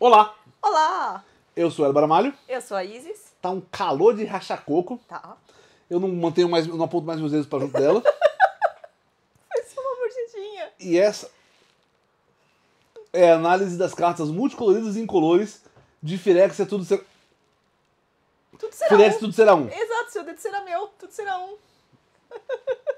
Olá! Olá! Eu sou o Baramalho. Eu sou a Isis. Tá um calor de rachacoco. Tá. Eu não mantenho mais, não aponto mais meus dedos pra junto dela. só uma mordidinha. E essa é a análise das cartas multicoloridas e incolores de Firex é tudo ser... Tudo será Firex um. tudo será um. Exato, seu dedo será meu, tudo será um.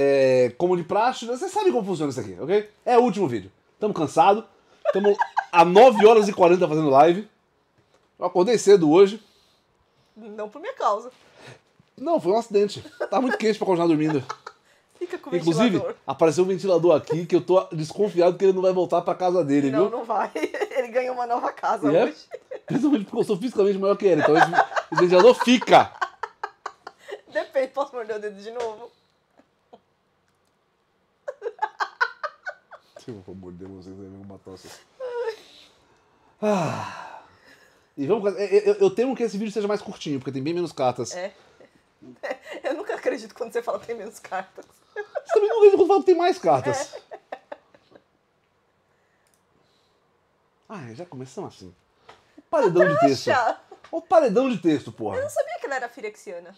é, como de praxe, né? você sabe como funciona isso aqui, ok? É o último vídeo. Tamo cansado. Tamo a 9 horas e 40 fazendo live. Eu acordei cedo hoje. Não por minha causa. Não, foi um acidente. Tá muito quente pra continuar dormindo. Fica com o Inclusive, ventilador. apareceu um ventilador aqui que eu tô desconfiado que ele não vai voltar pra casa dele, não, viu? Não, não vai. Ele ganhou uma nova casa é? hoje. Principalmente porque eu sou fisicamente maior que ele. Então esse ventilador fica. Depende, posso morder o dedo de novo? que eu vou morder vocês e matar vocês. Ah. E vamos. Eu, eu, temo que esse vídeo seja mais curtinho, porque tem bem menos cartas. É. Eu nunca acredito quando você fala que tem menos cartas. Você também nunca acredita quando fala que tem mais cartas. É. Ah, é, já começamos assim. O paredão de texto. O paredão de texto, porra. Eu não sabia que ela era firexiana.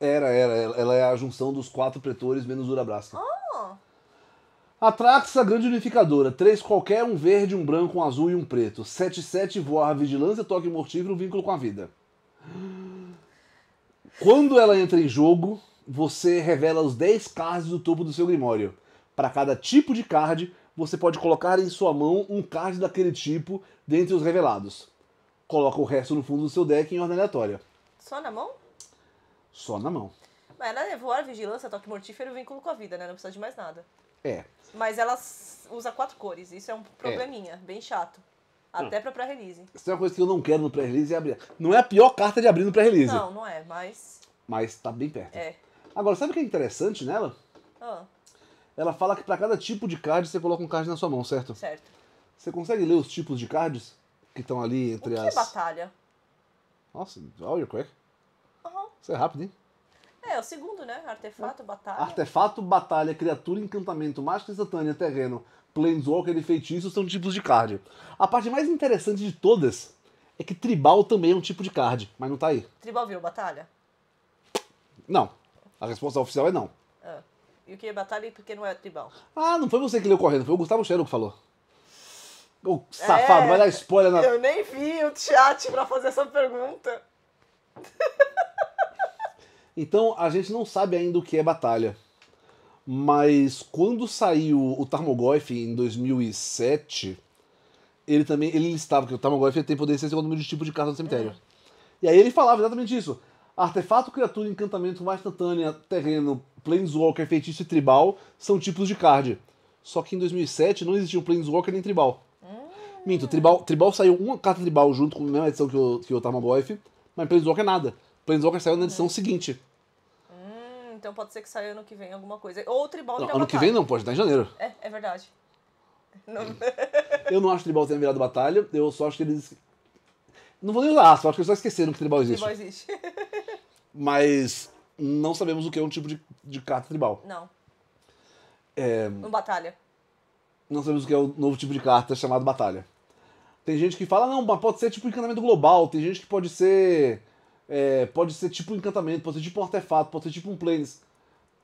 Era, era. Ela é a junção dos quatro pretores menos Urabrasca. Oh! Atrax, grande unificadora. Três qualquer, um verde, um branco, um azul e um preto. 7-7, voar, vigilância, toque mortífero, vínculo com a vida. Quando ela entra em jogo, você revela os 10 cards do topo do seu Grimório. Para cada tipo de card, você pode colocar em sua mão um card daquele tipo dentre os revelados. Coloca o resto no fundo do seu deck em ordem aleatória. Só na mão? Só na mão. Mas ela é voar, vigilância, toque mortífero, vínculo com a vida, né? Não precisa de mais nada. É. Mas ela usa quatro cores, isso é um probleminha, é. bem chato. Hum. Até para pré-release. Isso é uma coisa que eu não quero no pré-release é abrir. Não é a pior carta de abrir no pré-release. Não, não é, mas. Mas tá bem perto. É. Agora, sabe o que é interessante nela? Ah. Ela fala que para cada tipo de card você coloca um card na sua mão, certo? Certo. Você consegue ler os tipos de cards que estão ali entre o que as. É batalha. Nossa, olha o Quack. É. Uhum. Isso é rápido, hein? É, o segundo, né? Artefato, é. batalha. Artefato, batalha, criatura, encantamento, mágica instantânea, terreno, planeswalker e feitiço são tipos de card. A parte mais interessante de todas é que tribal também é um tipo de card, mas não tá aí. Tribal virou batalha? Não. A resposta oficial é não. Ah. E o que é batalha e por que não é tribal? Ah, não foi você que leu correndo, foi o Gustavo Cheiro que falou. O safado, é, vai dar spoiler na. Eu nem vi o chat pra fazer essa pergunta. Então a gente não sabe ainda o que é batalha. Mas quando saiu o Tarmogoyf em 2007, ele também ele listava que o Tarmogoyf tem poder ser o número de tipo de carta do cemitério. É. E aí ele falava exatamente isso. Artefato, criatura, encantamento, mais instantânea, terreno, planeswalker, feitiço e tribal são tipos de card. Só que em 2007 não existia um planeswalker nem tribal. É. Minto, tribal, tribal saiu uma carta tribal junto com a mesma edição que o, que o Tarmogoyf, mas planeswalker é nada. Planeswalker saiu na edição hum. seguinte. Então pode ser que saia ano que vem alguma coisa. Ou o Tribal não, Ano batalha. que vem não, pode estar tá em janeiro. É, é verdade. Não... eu não acho que o Tribal tenha virado batalha, eu só acho que eles. Não vou nem usar aspas, acho que eles só esqueceram que o Tribal existe. Tribal existe. Mas não sabemos o que é um tipo de, de carta tribal. Não. É... Um batalha. Não sabemos o que é o novo tipo de carta chamado batalha. Tem gente que fala, não, mas pode ser tipo encanamento global, tem gente que pode ser é, pode ser tipo um encantamento, pode ser tipo um artefato, pode ser tipo um planes.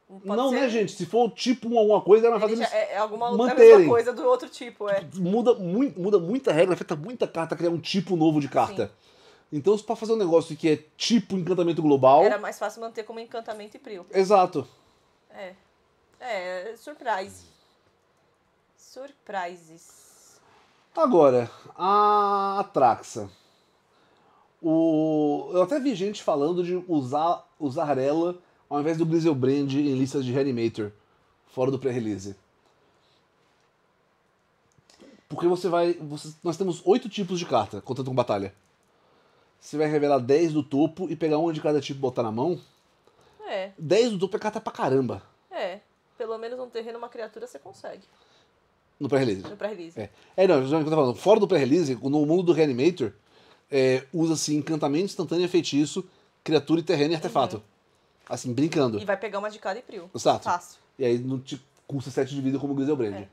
Pode não, ser... né, gente? Se for tipo alguma coisa, é mais fácil eles é, é alguma manterem. É a mesma coisa do outro tipo, é. Muda, muito, muda muita regra, afeta muita carta criar um tipo novo de carta. Sim. Então, para fazer um negócio que é tipo encantamento global. Era mais fácil manter como encantamento e prio. Exato. É. É, surprise. Surprises. Agora, a Traxa. O... Eu até vi gente falando de usar o Zarela ao invés do Brand em listas de Reanimator, fora do pré-release. Porque você vai. Você... Nós temos oito tipos de carta, contando com batalha. Você vai revelar 10 do topo e pegar uma de cada tipo e botar na mão. É. 10 do topo é carta pra caramba. É. Pelo menos um terreno, uma criatura você consegue. No pré-release. No pré-release. É. é, não, eu tô falando, fora do pré-release, no mundo do Reanimator, é, usa-se assim, encantamento instantâneo, feitiço, criatura e terreno e artefato. Uhum. Assim, brincando. E vai pegar uma de cada e priu. Exato. Fácil. E aí não te custa 7 de vida como o brand É.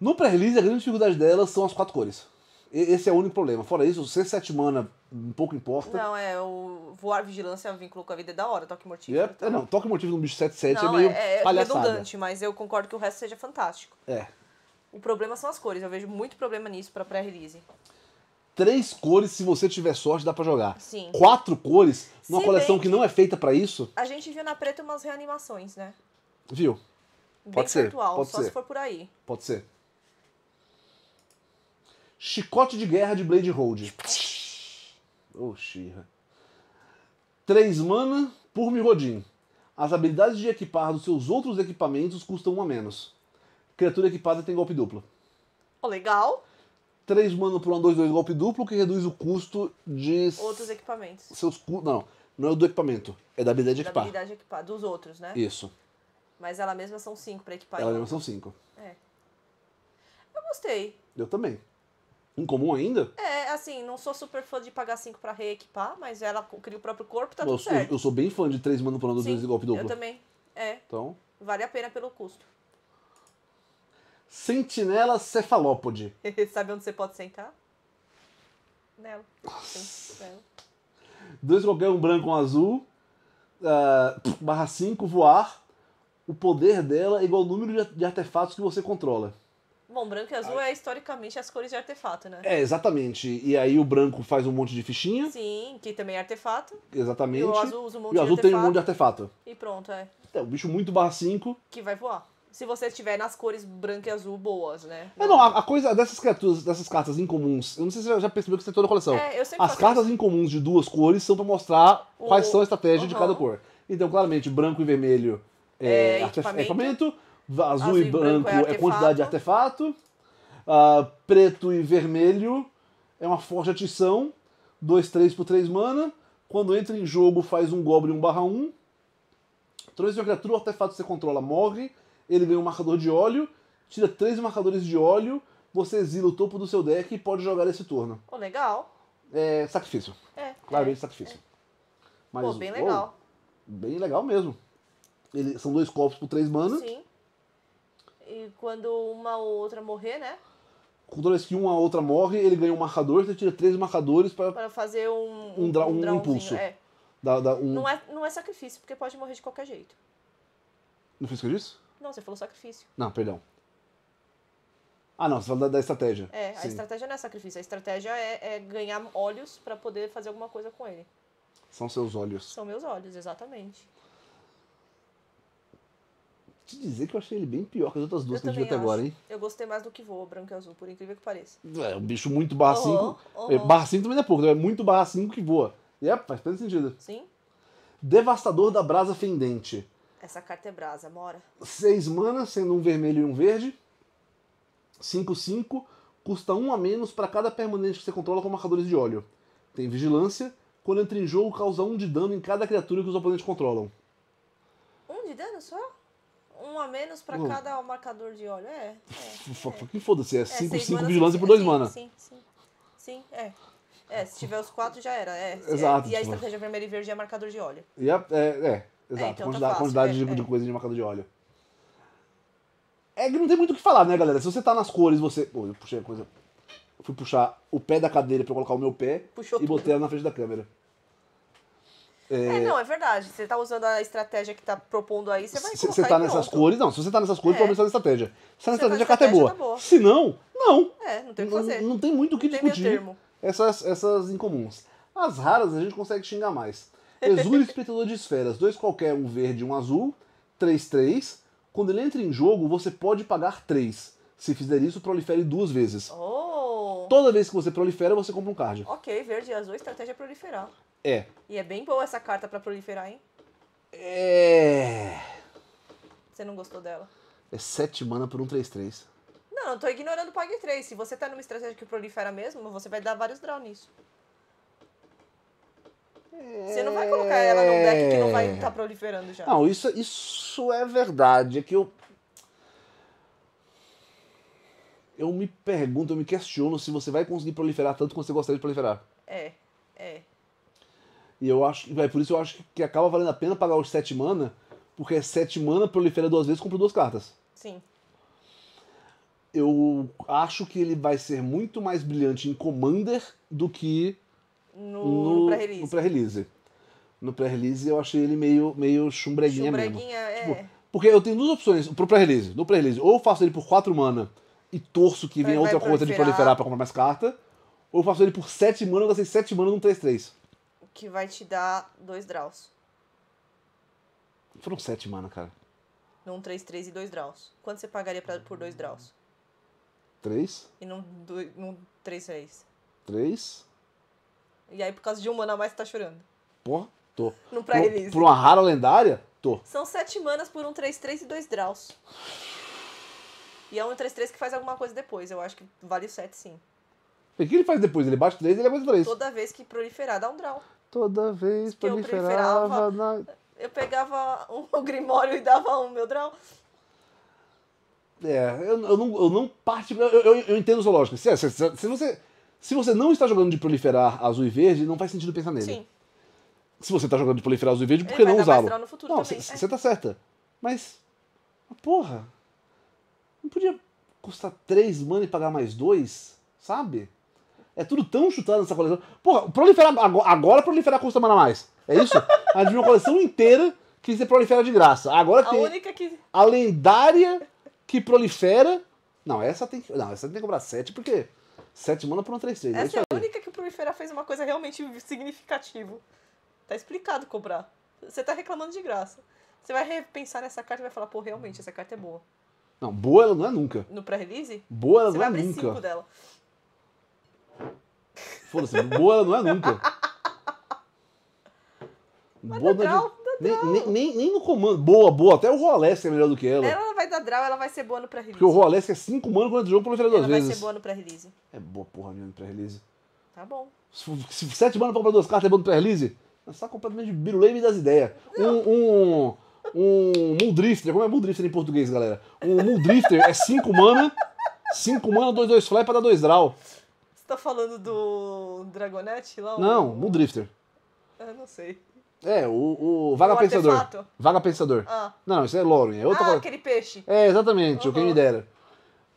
No pré-release, a grande dificuldade dela são as quatro cores. esse é o único problema. Fora isso, ser 7 mana um pouco importa. Não, é o voar vigilância vínculo com a vida é da hora, toque mortífero. É, então. Não, toque mortífero num bicho 7-7 é meio é, é palhaçada. redundante, mas eu concordo que o resto seja fantástico. É. O problema são as cores, eu vejo muito problema nisso pra pré-release três cores, se você tiver sorte, dá para jogar. Sim. Quatro cores, numa se coleção que, não é feita para isso. A gente viu na preta umas reanimações, né? Viu? Bem Pode ser. Virtual, Pode só ser. se for por aí. Pode ser. Chicote de guerra de Blade Hold. Oh, Três mana por Mirrodin. As habilidades de equipar dos seus outros equipamentos custam uma menos. Criatura equipada tem golpe duplo. Oh, legal. 3 mana por um 2, 2 golpe duplo que reduz o custo de. Outros equipamentos. Seus cu... Não, não é do equipamento. É da habilidade de equipar. Da habilidade de equipar, dos outros, né? Isso. Mas ela mesma são 5 pra equipar. Ela mesma são 5. É. Eu gostei. Eu também. Incomum ainda? É, assim, não sou super fã de pagar 5 pra reequipar, mas ela cria o próprio corpo, tá eu tudo sou, certo. Eu sou bem fã de 3 mana por um 2, 2 golpe duplo. Eu também. É. Então. Vale a pena pelo custo. Sentinela cefalópode. Sabe onde você pode sentar? Nela. Nela. Dois qualquer um branco um azul. Uh, barra 5, voar. O poder dela é igual ao número de artefatos que você controla. Bom, branco e azul aí. é historicamente as cores de artefato, né? É, exatamente. E aí o branco faz um monte de fichinha. Sim, que também é artefato. Exatamente. E o azul usa um monte e o azul tem um monte de artefato. E pronto, é. É o então, bicho muito barra 5. Que vai voar se você estiver nas cores branca e azul boas, né? Não, é, não a, a, coisa dessas criaturas, dessas cartas incomuns, eu não sei se você já percebeu que você tem é toda a coleção. É, As cartas isso. incomuns de duas cores são para mostrar o... quais são a estratégia uhum. de cada cor. Então, claramente, branco e vermelho é, é equipamento. equipamento azul, azul, e branco, é branco é, é, quantidade de artefato, uh, preto e vermelho é uma forte atição, 2, 3 por 3 mana, quando entra em jogo faz um Goblin 1 barra 1, trouxe uma criatura, o artefato que você controla morre, ele ganha um marcador de óleo, tira três marcadores de óleo, você exila o topo do seu deck e pode jogar esse turno. oh, legal. É sacrifício. É. é. Claramente é, sacrifício. É. Mas, Pô, bem oh, legal. Oh, bem legal mesmo. Ele, são dois corpos por três manas. Sim. E quando uma ou outra morrer, né? Toda vez que uma ou outra morre, ele ganha um marcador, você tira três marcadores para. fazer um. Um, dra, um, um impulso. É. Da, da, um... Não, é, não é sacrifício, porque pode morrer de qualquer jeito. Não fez o que eu disse? Não, você falou sacrifício. Não, perdão. Ah, não, você falou da, da estratégia. É, Sim. a estratégia não é sacrifício. A estratégia é, é ganhar olhos para poder fazer alguma coisa com ele. São seus olhos. São meus olhos, exatamente. Te dizer que eu achei ele bem pior que as outras duas eu que a gente viu até acho. agora, hein? Eu gostei mais do que voa, branco e azul, por incrível que pareça. É, um bicho muito barra 5. Uhum, uhum. barra 5 também não é pouco, né? é muito barra 5 que voa. E é, faz todo sentido. Sim. Devastador da brasa fendente. Essa carta é brasa, mora. 6 manas, sendo um vermelho e um verde. 5, 5. Custa um a menos para cada permanente que você controla com marcadores de óleo. Tem vigilância. Quando entra em jogo, causa 1 um de dano em cada criatura que os oponentes controlam. 1 um de dano só? Um a menos para cada marcador de óleo. É. é, é. Que foda-se, é 5, é, 5 vigilância por 2 mana. Sim, sim. Sim, é. É, se tiver os quatro já era. É. Exato. E a estratégia vermelha e verde é marcador de óleo. E a, é, é. Exato, é, então quantidade, tá quantidade é, de, é. coisa de marcador de óleo. É que não tem muito o que falar, né, galera? Se você tá nas cores, você. Pô, eu puxei a coisa. fui puxar o pé da cadeira pra eu colocar o meu pé Puxou e tudo. botei ela na frente da câmera. É... é, não, é verdade. Você tá usando a estratégia que tá propondo aí, você vai Você tá nessas pronto. cores? Não, se você tá nessas cores, é. provavelmente tá na estratégia. Se tá na estratégia, tá a carta é boa. Tá boa. Se não, não. É, não tem o que fazer. Não, não tem muito o que não discutir. Essas, essas incomuns. As raras a gente consegue xingar mais. Exúlio Espetador de Esferas, dois qualquer, um verde e um azul, 3-3. Quando ele entra em jogo, você pode pagar 3. Se fizer isso, prolifere duas vezes. Oh. Toda vez que você prolifera, você compra um card. Ok, verde e azul, estratégia é proliferar. É. E é bem boa essa carta para proliferar, hein? É. Você não gostou dela? É 7 mana por um 3-3. Não, eu tô ignorando o Pag 3. Se você tá numa estratégia que prolifera mesmo, você vai dar vários draw nisso. Você não vai colocar ela num deck que não vai estar tá proliferando já. Não, isso, isso é verdade. É que eu. Eu me pergunto, eu me questiono se você vai conseguir proliferar tanto quanto você gostaria de proliferar. É, é. E eu acho. É por isso eu acho que acaba valendo a pena pagar os 7 mana, porque 7 mana prolifera duas vezes e compra duas cartas. Sim. Eu acho que ele vai ser muito mais brilhante em Commander do que no, no pré-release. No pré-release pré eu achei ele meio, meio chumbreguinha, chumbreguinha mesmo. É... Tipo, porque eu tenho duas opções pro pré-release. No pré-release, ou eu faço ele por 4 mana e torço que venha outra coisa de proliferar pra comprar mais carta, ou eu faço ele por 7 mana eu gastei 7 mana num 3-3. Que vai te dar 2 draws. Foram 7 mana, cara. Num 3-3 e 2 draws. Quanto você pagaria pra, por 2 draws? 3? E num 3-3. 3? E aí, por causa de um mana a mais, você tá chorando. Porra, tô. Num pré-release. Por uma rara lendária? Tô. São sete manas por um 3-3 e dois draws. E é um 3-3 que faz alguma coisa depois. Eu acho que vale o 7, sim. E o que ele faz depois? Ele bate 3 e ele aguenta 3. Toda vez que proliferar, dá um draw. Toda vez que proliferava... Eu, proliferava na... eu pegava um Grimório e dava um meu draw. É, eu, eu, não, eu não parto. Eu, eu, eu entendo sua lógica. Se, se, se, se você se você não está jogando de proliferar azul e verde, não faz sentido pensar nele. Sim. Se você está jogando de proliferar azul e verde, por que não usá-lo? Não, você está né? certa. Mas, porra, não podia custar 3 mana e pagar mais 2, sabe? É tudo tão chutado nessa coleção. Porra, proliferar agora, proliferar custa mana mais. É isso? A de uma coleção inteira que você prolifera de graça. Agora a tem única que... a lendária que prolifera. Não, essa tem que, não, essa tem que cobrar 7 porque Sete mana por um 3-3. É essa é, a única que o Proliferar fez uma coisa realmente significativa. Tá explicado cobrar. Você tá reclamando de graça. Você vai repensar nessa carta e vai falar, pô, realmente, essa carta é boa. Não, boa ela não é nunca. No pré-release? Boa ela não é nunca. Cinco dela. Foda-se, boa ela não é nunca. Mas boa, não é, nem, nem, nem, nem, no comando. Boa, boa. Até o Roalesc é melhor do que ela. Ela vai dar draw, ela vai ser boa no pré-release. Porque o Roalesc é 5 manos quando jogou pelo duas vezes. Ela vai ser boa no pré-release. É boa porra mesmo no pré-release. Tá bom. 7 manos pra comprar duas cartas é bom no pré-release, você é tá completamente biruleme das ideias. Um, um, um Muldrifter, como é Muldrifter em português, galera? Um Muldrifter é 5 mana, 5 mana, 2, 2 fly pra dar 2 draw. Você tá falando do Dragonete lá? Não, o... Muldrifter. Ah, não sei. É, o, o Vaga o Pensador. Artefato. Vaga Pensador. Ah. Não, isso é Lauren. É outra ah, coisa. aquele peixe. É, exatamente, uhum. o que me uhum. dera.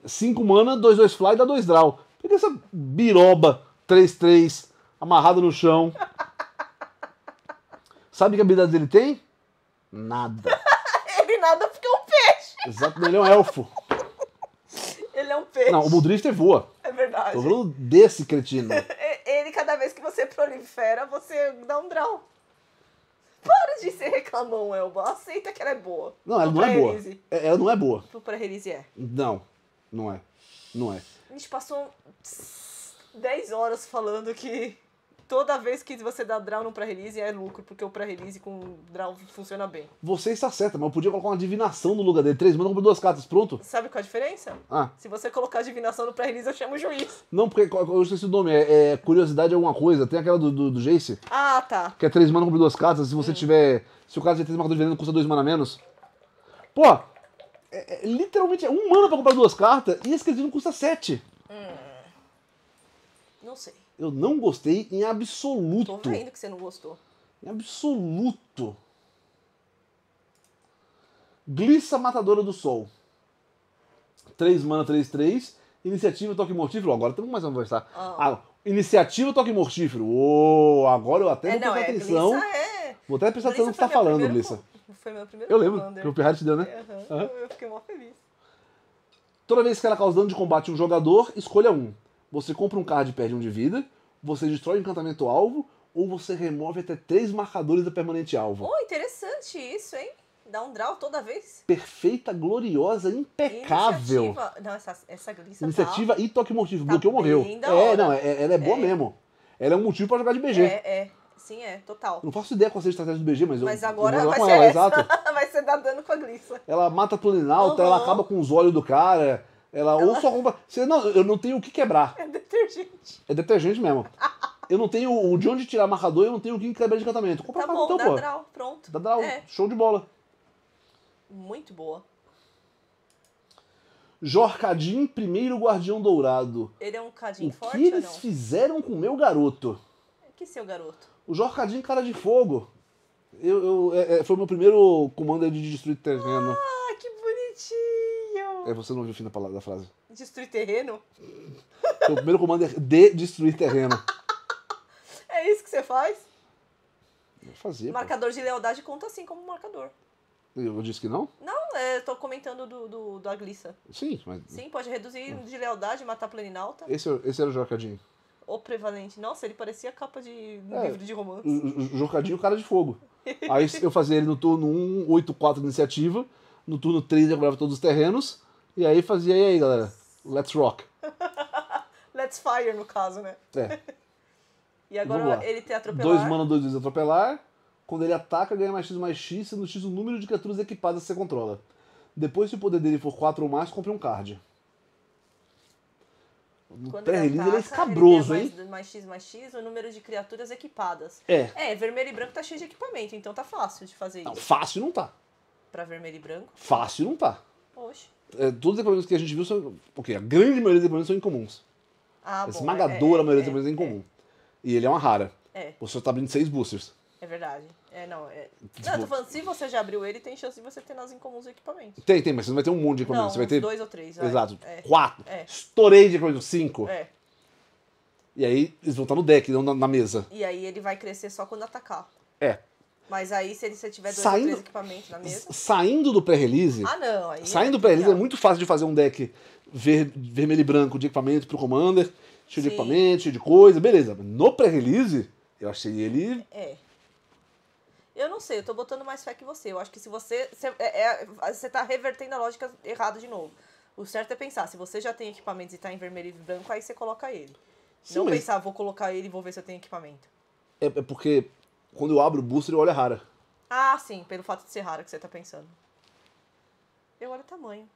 5 mana, 2, 2 fly, dá 2 draw. Pega essa biroba 3, 3, amarrada no chão. Sabe que habilidade ele tem? Nada. ele nada porque é um peixe. Exato, ele é um elfo. ele é um peixe. Não, o Mudrifter voa. É verdade. Tô falando desse cretino. ele, cada vez que você prolifera, você dá um draw. Para de ser reclamão, Elba. Aceita que ela é boa. Não, ela não é boa. É, ela não é boa. Tu pra Release é. Não, não é. Não é. A gente passou 10 horas falando que toda vez que você dá draw no pré-release é lucro, porque o pré-release com draw funciona bem. Você está certa, mas eu podia colocar uma divinação no lugar dele. Três manas compra duas cartas, pronto? Sabe qual é a diferença? Ah. Se você colocar divinação no pré-release, eu chamo o juiz. Não, porque eu esqueci o nome, é, é curiosidade alguma coisa. Tem aquela do, do, do Jace. Ah, tá. Que é três manas compra duas cartas. Se você hum. tiver. Se o cara tiver três marcadores de veneno, custa dois mana menos. Pô, é, é, literalmente é um mana pra comprar duas cartas e esse cretino custa sete. Hum. Não sei. Eu não gostei em absoluto. Tô vendo que você não gostou. Em absoluto. Glissa Matadora do Sol. 3 mana, 3, 3. Iniciativa Toque Mortífero. Agora temos mais a conversar. Oh. Ah, iniciativa Toque Mortífero. Oh, agora eu até é, vou não, prestar é, atenção. Glissa é... Vou até prestar atenção no que você tá falando, Glissa. Foi meu primeiro Eu lembro que o Pirralho te deu, né? Uhum. Eu fiquei mó feliz. Toda vez que ela causa dano de combate um jogador, escolha um. Você compra um card e perde um de vida, você destrói o encantamento alvo, ou você remove até três marcadores da permanente alvo. Oh, interessante isso, hein? Dá um draw toda vez. Perfeita, gloriosa, impecável. Iniciativa. Não, essa, essa glissa. Tá Iniciativa tá... e toque mortífero. Tá Bloqueou, morreu. É, não, é, é, ela é, é boa mesmo. Ela é um motivo para jogar de BG. É, é. Sim, é, total. Não faço ideia qual seja a estratégia do BG, mas, mas eu, agora eu vou vai com ser ela, essa. exato. vai ser dar dano com a Glissa. Ela mata a Plurinalta, uhum. ela acaba com os olhos do cara, ela, ela... ou só compra. Você, não, eu não tenho o que quebrar. É detergente. É detergente mesmo. eu não tenho o de onde tirar marcador, eu não tenho o que quebrar de tratamento. Compra tá bom, então, dá pô. Draw, pronto. Dá draw, é. show de bola. Muito boa. Jorcadim, primeiro guardião dourado. Ele é um cadinho o forte, O que eles fizeram com o meu garoto? É que seu garoto? O Jorcadim, cara de fogo. Eu, eu é, é foi o meu primeiro comando de destruir terreno. Ah! É, você não ouviu o fim da, palavra, da frase. Destruir terreno? O primeiro comando é de destruir terreno. É isso que você faz? Eu fazia. Marcador pô. de lealdade conta assim como marcador. Eu disse que não? Não, é, eu tô comentando do, do, da Sim, mas. Sim, pode reduzir hum. de lealdade, matar planinalta. Esse, é esse era o Jocadinho. O prevalente. Nossa, ele parecia capa de um é, livro de romance. Jocadinho, cara de fogo. Aí eu fazia ele no turno 1, 8, 4 iniciativa. No turno 3 eu cobrava todos os terrenos. E aí fazia, e aí galera, let's rock. let's fire, no caso, né? É. e agora ele tem atropelar. Dois mana, dois vezes atropelar. Quando ele ataca, ganha mais X mais X, sendo X o número de criaturas equipadas que você controla. Depois, se o poder dele for 4 ou mais, compre um card. No Quando ele, ele é escabroso, ele mais, hein? Mais X mais X, o número de criaturas equipadas. É. É, vermelho e branco tá cheio de equipamento, então tá fácil de fazer não, Fácil não tá. Pra vermelho e branco? Fácil não tá. Poxa é, todos os equipamentos que a gente viu são. Porque a grande maioria dos equipamentos são incomuns. Ah, a esmagadora é, é maioria dos é, equipamentos é, é incomum. E ele é uma rara. É. Você está abrindo seis boosters. É verdade. É, não, é... Tipo, não, eu tô falando, se você já abriu ele, tem chance de você ter nas incomuns equipamentos. Tem, tem, mas você não vai ter um monte de equipamentos. Não, você vai ter... dois ou três. Vai. Exato. É. Quatro. É. Estourei de equipamentos. Cinco. É. E aí eles vão estar no deck, não na, na, mesa. E aí ele vai crescer só quando atacar. É. Mas aí, se você tiver dois saindo, equipamentos na mesa. Saindo do pré-release. Ah, não. Aí é saindo do pré-release é muito fácil de fazer um deck ver, vermelho e branco de equipamento pro Commander, cheio Sim. de equipamento, cheio de coisa, beleza. No pré-release, eu achei ele. É. Eu não sei, eu tô botando mais fé que você. Eu acho que se você. É, é, você, é, tá revertendo a lógica errada de novo. O certo é pensar, se você já tem equipamentos e tá em vermelho e branco, aí você coloca ele. Sim, não mas... pensar, ah, vou colocar ele e vou ver se eu tenho equipamento. É, é porque quando eu abro o booster, eu olho a rara. Ah, sim, pelo fato de ser rara que você tá pensando. Eu olho o tamanho.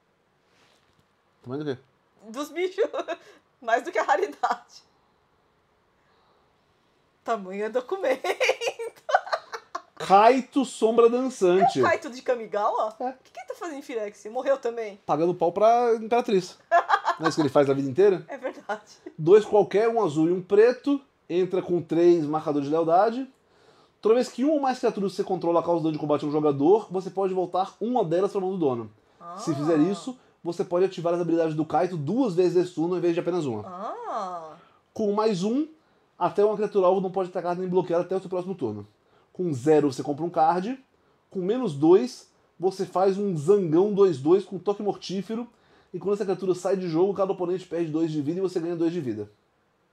Tamanho do quê? Dos bichos. Mais do que a raridade. Tamanho é documento. Kaito Sombra Dançante. É o Kaito de Kamigawa? O é. que, que ele tá fazendo em Firex? Morreu também? Pagando pau pra Imperatriz. Não é isso que ele faz a vida inteira? É verdade. Dois qualquer, um azul e um preto. Entra com três marcadores de lealdade. Toda vez que uma ou mais criaturas você controla causa dano de combate a um jogador, você pode voltar uma delas para mão do dono. Ah. Se fizer isso, você pode ativar as habilidades do Kaito duas vezes nesse turno em vez de apenas uma. Ah. Com mais um, até uma criatura alvo não pode atacar nem bloquear até o seu próximo turno. Com zero, você compra um card. Com menos dois, você faz um zangão 2-2 com toque mortífero. E quando essa criatura sai de jogo, cada oponente perde dois de vida e você ganha dois de vida.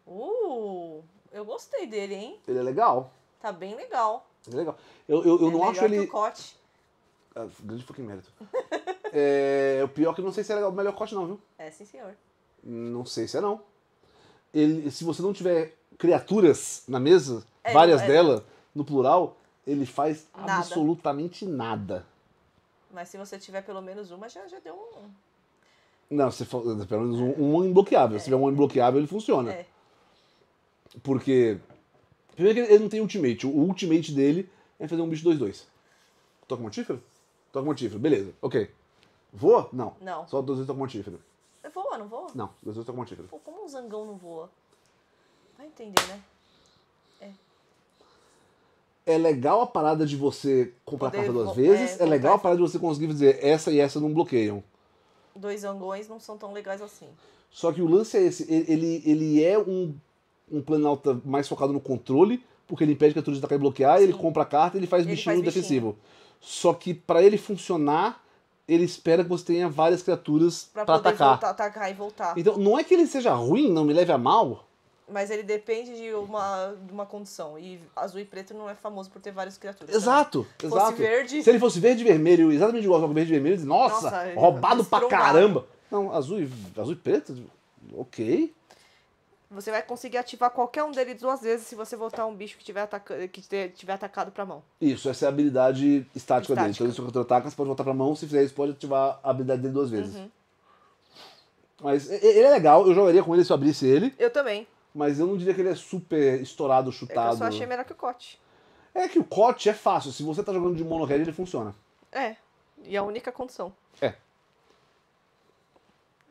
Uh, eu gostei dele, hein? Ele é legal. Tá bem legal. legal. Eu, eu, eu é não acho ele. o Cote. Ah, grande fucking mérito. é, o pior é que eu não sei se é legal, o melhor corte não, viu? É, sim, senhor. Não sei se é não. Ele, se você não tiver criaturas na mesa, é, várias é, delas, no plural, ele faz nada. absolutamente nada. Mas se você tiver pelo menos uma, já, já deu um. Não, se for, pelo menos um, um imbloqueável. Se tiver um imbloqueável, ele funciona. É. Porque Primeiro que ele não tem ultimate. O ultimate dele é fazer um bicho 2-2. Toca mortífero? Toca mortífero, beleza, ok. Voa? Não. Não. Só 2-2 toca mortífero. Voa, não voa? Não, 2-2 toca mortífero. Pô, como um zangão não voa? Vai entender, né? é, é legal a parada de você comprar Poder, carta duas vezes, é, é legal a parada de você conseguir dizer essa e essa não bloqueiam. Dois angões não são tão legais assim. Só que o lance é esse, ele, ele é um um Planalto mais focado no controle, porque ele impede que a Turismo caia e bloquear, Sim. ele compra a carta ele faz ele bichinho faz defensivo. Bichinho. Só que para ele funcionar, ele espera que você tenha várias criaturas para atacar. Voltar, atacar e voltar. Então, não é que ele seja ruim, não me leve a mal. Mas ele depende de uma, de uma condição. E azul e preto não é famoso por ter várias criaturas. Exato, exato. Fosse verde... Se ele fosse verde e vermelho, exatamente igual ao verde e vermelho, nossa, nossa roubado pra caramba. Não, azul e, azul e preto, ok. Você vai conseguir ativar qualquer um deles duas vezes se você voltar um bicho que tiver, ataca que tiver atacado pra mão. Isso, essa é a habilidade estática, estática. dele. Então, se contra-ataca, você pode voltar pra mão. Se fizer isso, pode ativar a habilidade dele duas vezes. Uhum. Mas ele é legal, eu jogaria com ele se eu abrisse ele. Eu também. Mas eu não diria que ele é super estourado, chutado. É eu só achei melhor que o Cote. É que o Cote é fácil. Se você tá jogando de mono red, ele funciona. É. E é a única condição. É.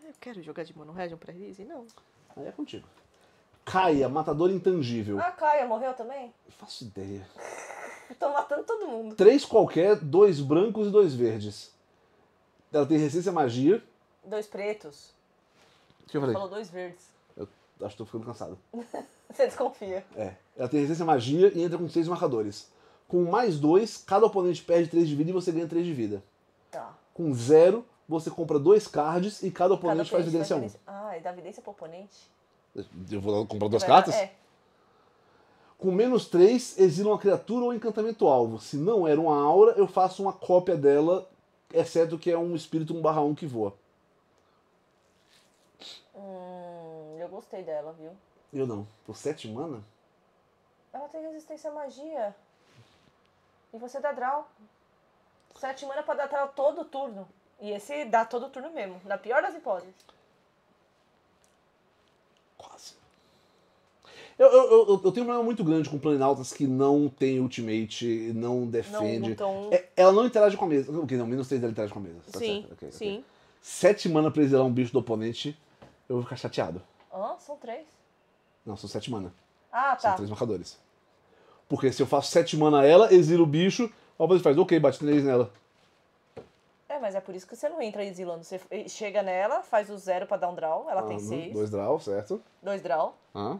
Eu quero jogar de mono red um pré-release? Não. Aí é contigo. Caia, matador intangível. Ah, Caia morreu também? Não faço ideia. Estão matando todo mundo. Três qualquer, dois brancos e dois verdes. Ela tem resistência à magia. Dois pretos. O que eu falei? Falou dois verdes. Eu acho que tô ficando cansado. Você desconfia. É. Ela tem resistência à magia e entra com seis marcadores. Com mais dois, cada oponente perde três de vida e você ganha três de vida. Tá. Com zero, você compra dois cards e cada oponente cada faz evidência 1. Um. Ah, e dá evidência pro oponente? Eu vou comprar duas cartas? É. Com menos 3, exila uma criatura ou encantamento alvo. Se não era uma aura, eu faço uma cópia dela, exceto que é um espírito 1/1 que voa. Hum, eu gostei dela, viu? Eu não. Por 7 mana? Ela tem resistência à magia. E você dá draw. 7 mana pra dar draw todo turno. E esse dá todo turno mesmo, na pior das hipóteses. Eu, eu, eu, eu, tenho um problema muito grande com Planinautas que não tem ultimate, não defende. Não, então... é, ela não interage com a mesa. O que não? Menos 3 ela interage com a mesa. Tá sim, certo. Okay, sim. Okay. Sete mana pra exilar um bicho do oponente, eu vou ficar chateado. Ah, são três? Não, são sete mana. Ah, tá. São três marcadores. Porque se eu faço sete mana a ela, exilo o bicho, o oponente faz, ok, bate três nela. É, mas é por isso que você não entra exilando. Você chega nela, faz o zero pra dar um draw, ela ah, tem seis. Dois draw, certo. Dois draw. Ah.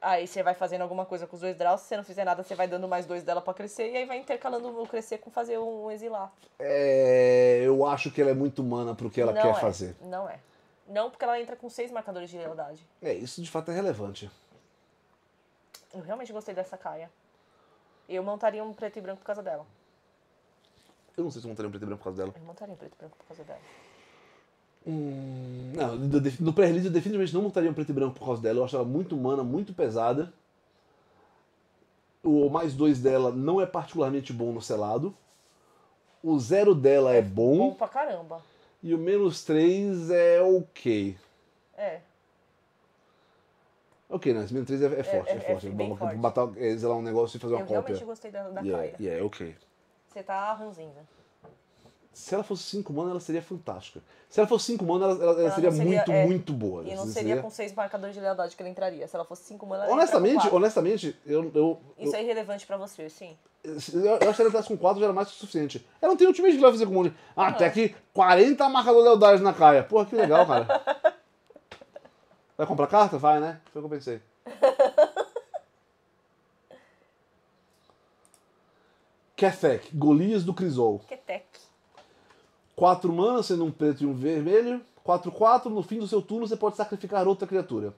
Aí você vai fazendo alguma coisa com os dois draws se você não fizer nada, você vai dando mais dois dela para crescer e aí vai intercalando o crescer com fazer um exilar. É, eu acho que ela é muito humana pro que ela não quer é. fazer. Não é. Não porque ela entra com seis marcadores de lealdade. É, isso de fato é relevante. Eu realmente gostei dessa caia. Eu montaria um preto e branco por causa dela. Eu não sei se eu montaria um preto e branco por causa dela. Eu montaria um preto e branco por causa dela. Hum, não, no pré-release eu definitivamente não montaria um preto e branco por causa dela. Eu acho ela muito humana, muito pesada. O mais dois dela não é particularmente bom no selado. O zero dela é, bom. Bom pra caramba. E o menos 3 é ok. É. Ok, não, esse menos 3 é, é, é, forte, é, é, é forte. É bom, forte. Matar, é, eh, um negócio e fazer eu uma cópia. Eu realmente gostei da, da yeah, Kyra. Yeah, ok. Você tá ranzinza se ela fosse 5 mana, ela seria fantástica. Se ela fosse 5 mana, ela, ela, ela seria, seria, muito, é, muito boa. E não seria com 6 marcadores de lealdade que ela entraria. Se ela fosse 5 mana, ela Honestamente, honestamente, eu, eu Isso eu, é irrelevante pra você, sim. Eu, eu acho que ela entrasse com 4 já era mais que o suficiente. Ela não tem o time que vai fazer com o monte. Ah, até que 40 marcadores de lealdade na caia. Porra, que legal, cara. vai comprar carta? Vai, né? Foi o que eu pensei. Kefek, Golias do Crisol. Kefek. 4 manas, sendo um preto e um vermelho. 4, 4. No fim do seu turno, você pode sacrificar outra criatura.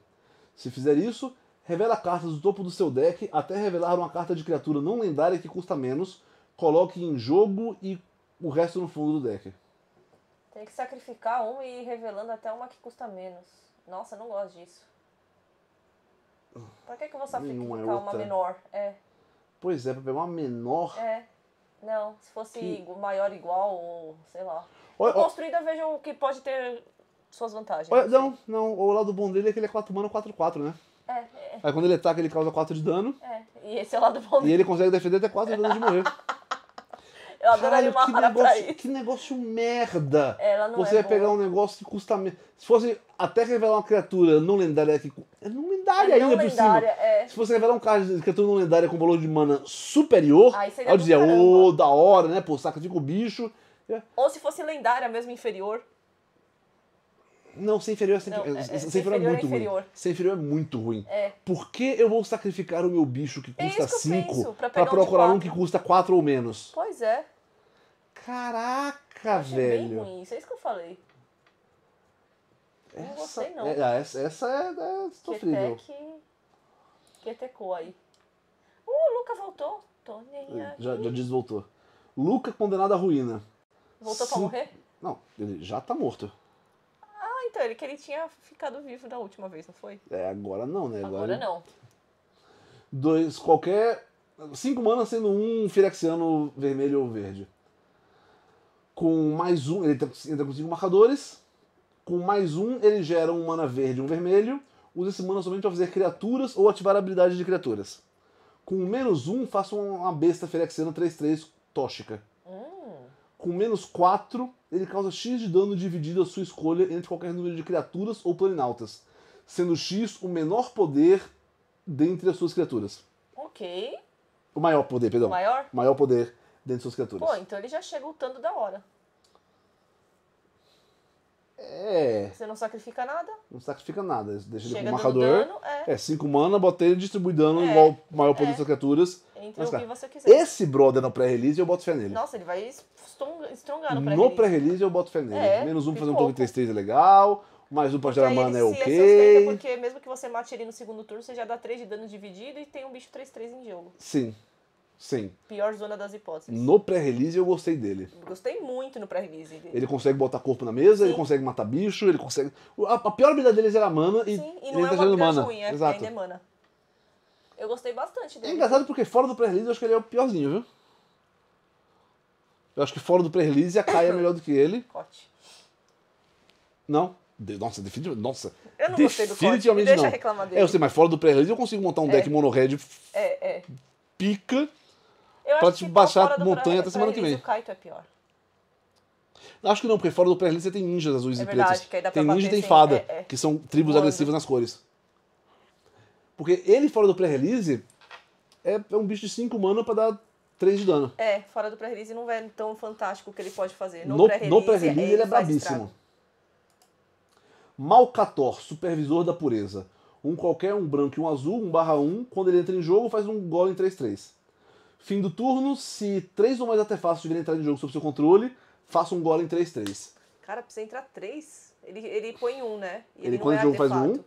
Se fizer isso, revela cartas do topo do seu deck até revelar uma carta de criatura não lendária que custa menos. Coloque em jogo e o resto no fundo do deck. Tem que sacrificar uma e ir revelando até uma que custa menos. Nossa, não gosto disso. Pra que, que eu vou é sacrificar uma menor? É. Pois é, pra pegar uma menor. É. Não, se fosse que... maior igual ou sei lá. O, o... Construída vejo que pode ter suas vantagens. O, não, não, o lado bom dele é que ele é 4 mana 4 4, né? É, é. Aí quando ele ataca, ele causa 4 de dano. É, e esse é o lado bom dele. E ele consegue defender até 4 de dano de morrer. Ela Caralho, que negócio, que negócio merda. Ela não é Você é boa. pegar um negócio que custa. Se fosse até revelar uma criatura não lendária que. É não lendária é ainda não por lendária, cima. É. Se você revelar um cara de criatura não lendária com valor de mana superior, aí eu dizia, ô, oh, da hora, né? Pô, com o bicho. É. Ou se fosse lendária mesmo, inferior. Não, ser inferior é sempre. Não, é, é, ser é, inferior, é muito inferior. ruim. Ser inferior é muito ruim. É. Por que eu vou sacrificar o meu bicho que custa 5 é para procurar um, um que custa 4 ou menos? Pois é. Caraca, Achei é velho. bem ruim, isso é isso que eu falei. Essa, não gostei, não. É, ah, essa, essa é, é sofrível. Que Quetecou aí. Uh, Luca voltou. Tô nem é, já, já desvoltou. Luca condenado à ruína. Voltou Cin... pra morrer? Não, ele já tá morto. Ah, então, ele que ele tinha ficado vivo da última vez, não foi? É, agora não, né? Agora, agora não. Dois, qualquer. Cinco manas sendo um firexiano vermelho ou verde. Com mais um, ele entra com cinco marcadores. Com mais um, ele gera um mana verde e um vermelho. Usa esse mana somente para fazer criaturas ou ativar a habilidade de criaturas. Com menos um, faça uma besta ferexiana 3-3 tóxica. Com menos 4, ele causa X de dano dividido à sua escolha entre qualquer número de criaturas ou planinautas, sendo X o menor poder dentre as suas criaturas. Ok. O maior poder, perdão. O maior? O maior poder dentro de suas criaturas. Pô, então ele já chega lutando da hora. É. Você não sacrifica nada? Não sacrifica nada. Deixa Chega ele com o marcador. Dano, é. é, cinco mana, bota ele e distribui dano é. igual maior poder é. das criaturas. Entre Mas, o cara, que você quiser. Esse brother no pré-release eu boto fé nele. Nossa, ele vai estrongar no pré-release. No pré-release eu boto fé nele. É, Menos um pra fazer um token 3-3 é legal. Mais um pra gerar mana é ok. Porque mesmo que você mate ele no segundo turno, você já dá 3 de dano dividido e tem um bicho 3-3 em jogo. Sim. Sim. Pior zona das hipóteses. No pré-release eu gostei dele. Gostei muito no pré-release dele. Ele consegue botar corpo na mesa, Sim. ele consegue matar bicho, ele consegue. A, a pior habilidade deles é era a mana e. Sim, e não ele é tá uma mana. ruim, é Exato. ainda é mana. Eu gostei bastante dele. É engraçado porque fora do pré-release eu acho que ele é o piorzinho, viu? Eu acho que fora do pré-release a Kai é melhor do que ele. Cote. Não? De, nossa, definitivamente. Nossa. Eu não gostei do corte. deixa não. reclamar dele. É, eu sei, mas fora do pré-release eu consigo montar um é. deck mono-red. É, é. Pica. Eu pra te tá baixar montanha até semana que vem. O Kaito é pior. Acho que não, porque fora do pré release tem ninjas azuis é e pretos. Tem ninja e tem fada, é, é. que são tribos agressivas nas cores. Porque ele fora do pré-release é, é um bicho de 5 mana pra dar 3 de dano. É, fora do pré-release não é tão fantástico o que ele pode fazer. No, no pré-release pré ele, é brabíssimo. Malcator, supervisor da pureza. Um qualquer, um branco e um azul, um barra um. Quando ele entra em jogo, faz um golem 3-3. Fim do turno, se três ou mais artefatos tiverem entrado em jogo sob seu controle, faça um golem 3-3. Cara, precisa entrar três. Ele, ele põe um, né? E ele, ele quando é o jogo artefato. faz um.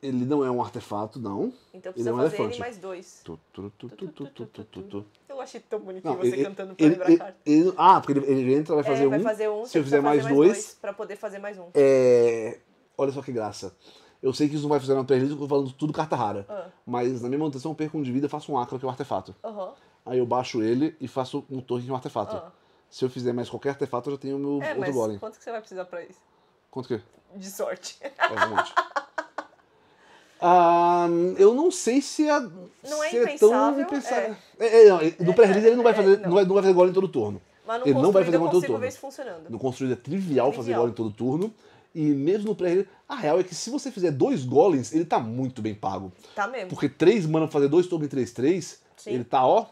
Ele não é um artefato, não. Então precisa ele é um fazer elefante. ele mais dois. Tu, tu, tu, eu achei tão bonitinho não, você ele, cantando pra ele, lembrar a carta. Ele, ah, porque ele, ele entra, vai é, fazer é, um. Vai fazer um, se eu fizer mais, mais dois, dois. Pra poder fazer mais um. É. Olha só que graça. Eu sei que isso não vai fazer no playlist, eu tô falando tudo carta rara. Ah. Mas na minha manutenção eu perco um de vida, faço um acro, que é um artefato. Uhum. Aí eu baixo ele e faço um torre que é um artefato. Ah. Se eu fizer mais qualquer artefato, eu já tenho o meu é, outro mas golem. Quanto que você vai precisar pra isso? Quanto que? De sorte. É, um monte. Ah, eu não sei se é. Não é se é tão impensável. É. É, é. Não, no pré-release ele não vai fazer, não. Não vai, não vai fazer golem todo turno. Mas no ele não vai fazer golem todo turno. No construído é trivial, trivial. fazer golem todo turno. E mesmo no pré a real é que se você fizer dois golems, ele tá muito bem pago. Tá mesmo. Porque três mana fazer dois token 3-3, ele tá ó.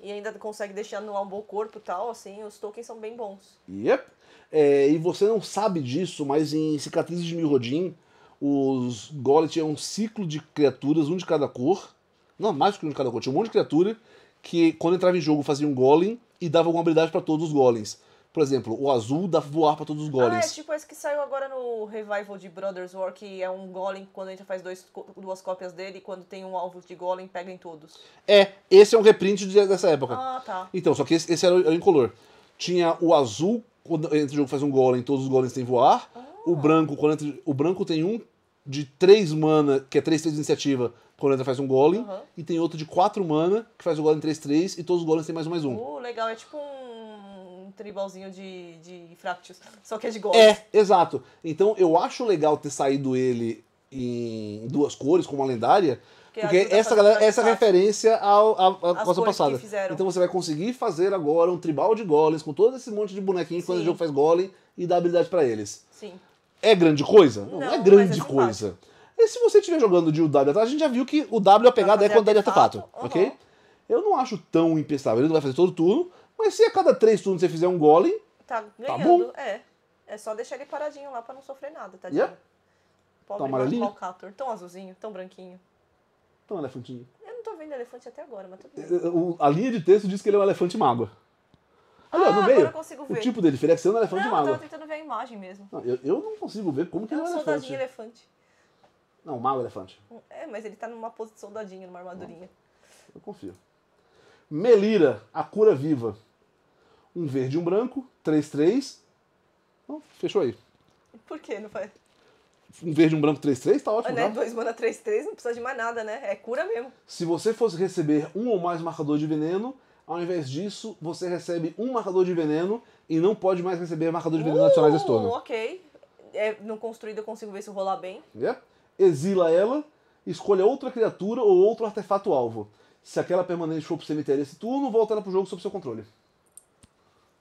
E ainda consegue deixar anular um bom corpo e tal, assim, os tokens são bem bons. Yep. É, e você não sabe disso, mas em Cicatrizes de Mirrodin, os golems é um ciclo de criaturas, um de cada cor. Não, mais que um de cada cor, tinha um monte de criatura que quando entrava em jogo fazia um Golem e dava alguma habilidade para todos os Golems por exemplo, o azul dá voar para todos os golems. Ah, é tipo esse que saiu agora no revival de Brothers War, que é um golem quando a gente faz dois, duas cópias dele, e quando tem um alvo de golem, pega em todos. É, esse é um reprint dessa época. Ah, tá. Então, só que esse, esse era, era incolor. Tinha o azul, quando entra o jogo faz um golem, todos os golems têm voar. Ah. O branco, quando entra, o branco tem um de 3 mana, que é 3, 3 iniciativa, quando entra faz um golem. Uhum. E tem outro de 4 mana, que faz o golem 3, 3, e todos os golems têm mais um, mais um. Uh, legal, é tipo um tribalzinho de, de Fractious, só que é de gold. É, exato. Então eu acho legal ter saído ele em duas cores, como uma lendária, porque essa galera, essa referência ao, a à coisa passada. Então você vai conseguir fazer agora um tribal de golems com todo esse monte de bonequinhos quando o jogo faz golem e dá habilidade para eles. Sim. É grande coisa? Não, não é grande é coisa. E se você estiver jogando de UW a gente já viu que o W a pegada é quantidade é de artefato, uhum. ok? Eu não acho tão impensável. Ele não vai fazer todo turno, mas se a cada três turnos você fizer um golem. Tá, tá ganhando, tá bom. é. É só deixar ele paradinho lá pra não sofrer nada, tá? Yeah. Pobre tá amarelinho? Malcator, tão azulzinho, tão branquinho. Tão tá elefantinho. Eu não tô vendo elefante até agora, mas tudo bem. É, é, a linha de texto diz que ele é um elefante mágoa. Ali, ah, ó, consigo meio, o tipo dele, ele é que é um elefante não, mágoa. Eu tava tentando ver a imagem mesmo. Não, eu, eu não consigo ver como que é um elefante. É um soldadinho elefante. Não, um mago elefante. É, mas ele tá numa posição soldadinho, numa armadurinha. Eu confio. Melira, a cura viva. Um verde e um branco, 3-3. Oh, então, fechou aí. Por que não faz? Um verde e um branco 3-3, tá ótimo. Né? Tá? Dois mana 3-3, não precisa de mais nada, né? É cura mesmo. Se você fosse receber um ou mais marcador de veneno, ao invés disso, você recebe um marcador de veneno e não pode mais receber marcador de veneno uh, adicionais esse turno. Ok. É, no construído eu consigo ver se rolar bem. Yeah. Exila ela, escolha outra criatura ou outro artefato alvo. Se aquela permanente for pro cemitério esse turno, ela pro jogo sob seu controle.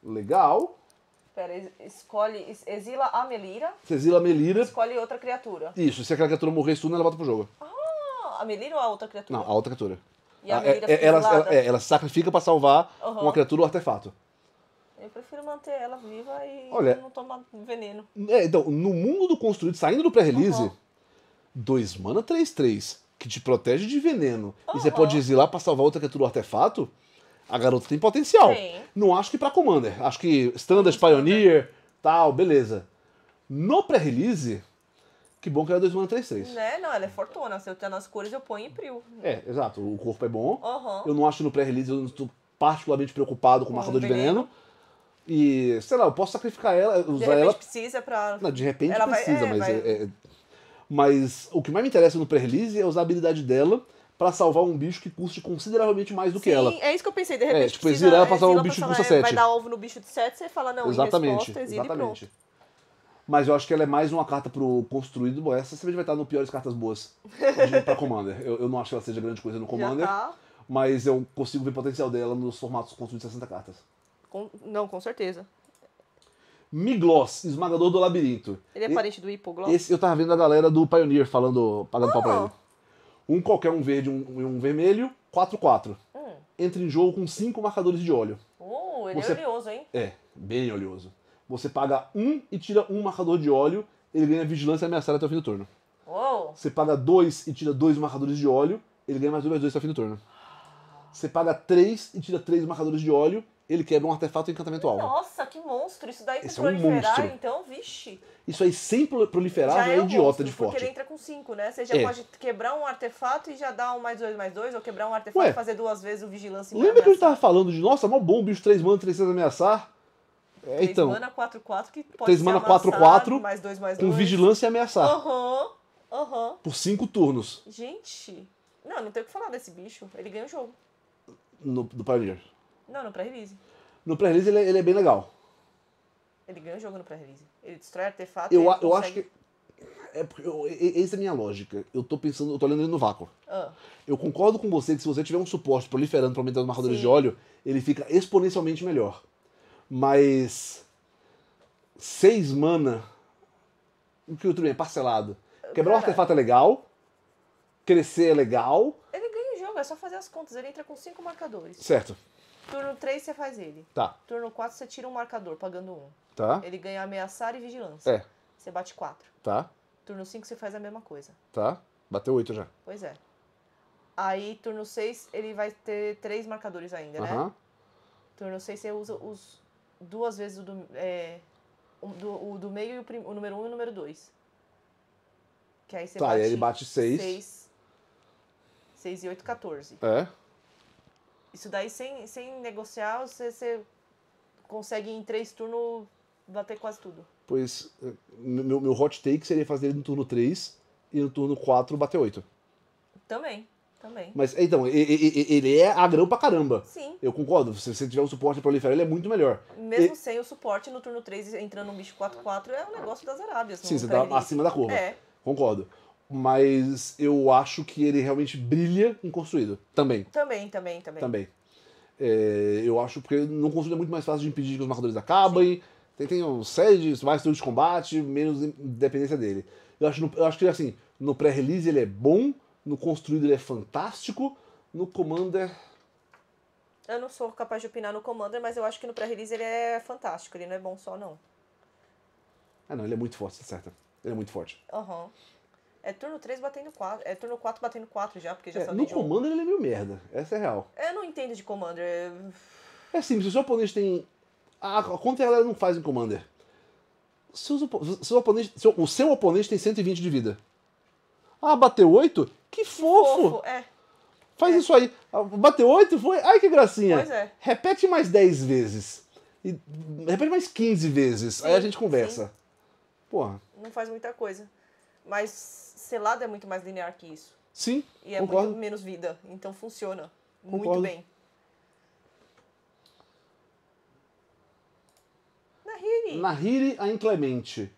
Legal. Pera, escolhe. Exila a Melira. Você exila a Melira. Escolhe outra criatura. Isso, se aquela criatura morrer esse turno, ela volta pro jogo. Ah, a Melira ou a outra criatura? Não, a outra criatura. E a, ah, é, Melira é, ela, ela, é, ela sacrifica pra salvar uhum. uma criatura ou artefato. Eu prefiro manter ela viva e Olha, não tomar veneno. É, então, no mundo do construído, saindo do pré-release, uhum. 2 mana 3-3 que te protege de veneno uhum. e você pode exilar para salvar outra criatura é do artefato, a garota tem potencial. Sim. Não acho que para Commander. Acho que Standard, Pioneer, tal, beleza. No pré-release, que bom que era 2133. Né? Não, ela é fortuna. Se eu tenho nas cores, eu ponho em prio. É, exato. O corpo é bom. Uhum. Eu não acho no pré-release, eu não estou particularmente preocupado com o marcador de veneno. E, sei lá, eu posso sacrificar ela, usar de repente ela. precisa pra. Não, de repente ela precisa, vai, é, mas vai... é, é mas o que mais me interessa no pré-release é usar a habilidade dela para salvar um bicho que custe consideravelmente mais do Sim, que ela. Sim, é isso que eu pensei. De é, repente, é, tipo, precisa, exila pra salvar um bicho que custa 7. Vai dar ovo no bicho de 7, você fala, não, exatamente, resposta, exatamente. Mas eu acho que ela é mais uma carta pro construído. Bom, essa sempre vai estar no piores cartas boas para pra Commander. Eu, eu, não acho que ela seja grande coisa no Commander. Tá. Mas eu consigo ver potencial dela nos formatos construídos de 60 cartas. Com, não, com certeza. Migloss, Esmagador do Labirinto. Ele é parente do Hipogloss? Esse, eu tava vendo a galera do Pioneer falando, pagando oh. pau pra oh! ele. Um qualquer, um verde e um, um, vermelho, 4-4. Hum. Entra em jogo com 5 marcadores de óleo. Uh, ele é Você, é oleoso, hein? É, bem oleoso. Você paga um e tira um marcador de óleo, ele ganha vigilância ameaçada até o fim do turno. Você paga dois e tira dois marcadores de óleo, ele ganha mais dois mais dois até o fim do turno. Você paga três e tira três marcadores de óleo, ele quebra um artefato e encantamento alvo. Nossa, que monstro! Isso daí Esse é um monstro. então, vixe. Isso aí sem proliferar já é, é um idiota monstro, de forte. Porque ele entra com 5, né? Você já é. pode quebrar um artefato e já dar um mais dois, mais dois, ou quebrar um artefato Ué, e fazer duas vezes o vigilância. Lembra que a gente tava falando de, nossa, mó bom, bicho 3 mana, 3 ameaçar? É, então. 3 mana 4, 4, que pode ser. 3 mana 4, 4, mais 2, mais 2. Com vigilância e ameaçar. Aham, uhum, aham. Uhum. Por 5 turnos. Gente, não, não tem o que falar desse bicho. Ele ganha o jogo. No, do Pioneer. Não, no pré-release. No pré-release ele, é, ele, é bem legal. Ele ganha o jogo no pré-release. Ele destrói artefato. Eu, eu consegue... acho que. É porque eu, essa é a minha lógica. Eu tô pensando, eu tô olhando ele no vácuo. Ah. Eu concordo com você que se você tiver um suporte proliferando para aumentar os marcadores Sim. de óleo, ele fica exponencialmente melhor. Mas. Seis mana. O que tudo é parcelado. Quebrar Cara, artefato é legal. Crescer é legal. Ele ganha o jogo, é só fazer as contas. Ele entra com cinco marcadores. Certo. Turno 3 você faz ele. Tá. Turno 4 você tira um marcador, pagando um. Tá. Ele ganha ameaçar e vigilância. É. Você bate 4. Tá. Turno 5 você faz a mesma coisa. Tá. Bateu 8 já. Pois é. Aí, turno 6, ele vai ter 3 marcadores ainda, né? Uhum. Turno 6 você usa os duas vezes o do, é, o do, o do meio e o, prim, o número 1 um e o número 2. Que aí você tá, bate. Tá, ele bate 6. 6 e 8, 14. É. Isso daí sem, sem negociar, você, você consegue em três turnos bater quase tudo. Pois eh, meu, meu hot take seria fazer ele no turno 3 e no turno 4 bater 8. Também, também. Mas então, ele é agrão pra caramba. Sim. Eu concordo. Se você tiver um suporte pra proliferar, ele é muito melhor. Mesmo e... sem o suporte no turno 3 entrando um bicho 4-4 é um negócio das Arábias. Sim, você tá acima da curva. É. Concordo mas eu acho que ele realmente brilha em construído. Também. Também, também, também. Também. É, eu acho porque no construído é muito mais fácil de impedir que os marcadores acabem. Tem, tem um série de mais de combate, menos dependência dele. Eu acho, eu acho que assim, no pré-release ele é bom, no construído ele é fantástico, no Commander. É eu não sou capaz de opinar no Commander, mas eu acho que no pré-release ele é fantástico, ele não é bom só, não. Ah, não, ele é muito forte, tá certo. Ele é muito forte. Aham. Uhum. É turno 3 batendo 4. É turno 4 batendo 4 já, porque já é, No Commander ele é meio merda. Essa é real. Eu não entendo de Commander. É, é assim, se o seu oponente tem. A, conta conta a galera não faz em Commander. Seus opo... seu oponente... Seu... O seu oponente tem 120 de vida. Ah, bateu 8? Que fofo! fofo é. Faz é. isso aí. Ah, bateu 8? Foi? Ai, que gracinha. Pois é. Repete mais 10 vezes. E repete mais 15 vezes. Sim, aí a gente conversa. Sim. Porra. Não faz muita coisa. Mas selado é muito mais linear que isso. Sim. E é concordo. muito menos vida. Então funciona concordo. muito bem. Nahiri. Nahiri a Inclemente.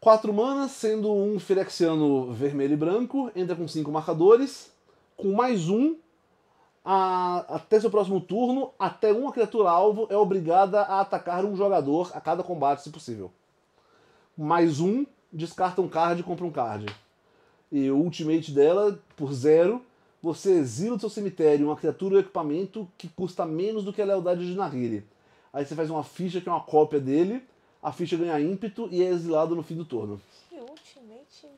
Quatro manas, sendo um Firexiano vermelho e branco, entra com cinco marcadores, com mais um. A, até seu próximo turno, até uma criatura alvo é obrigada a atacar um jogador a cada combate, se possível. Mais um, descarta um card e compra um card. E o ultimate dela, por zero, você exila do seu cemitério uma criatura ou equipamento que custa menos do que a lealdade de Nahiri. Aí você faz uma ficha que é uma cópia dele, a ficha ganha ímpeto e é exilado no fim do turno. Que ultimate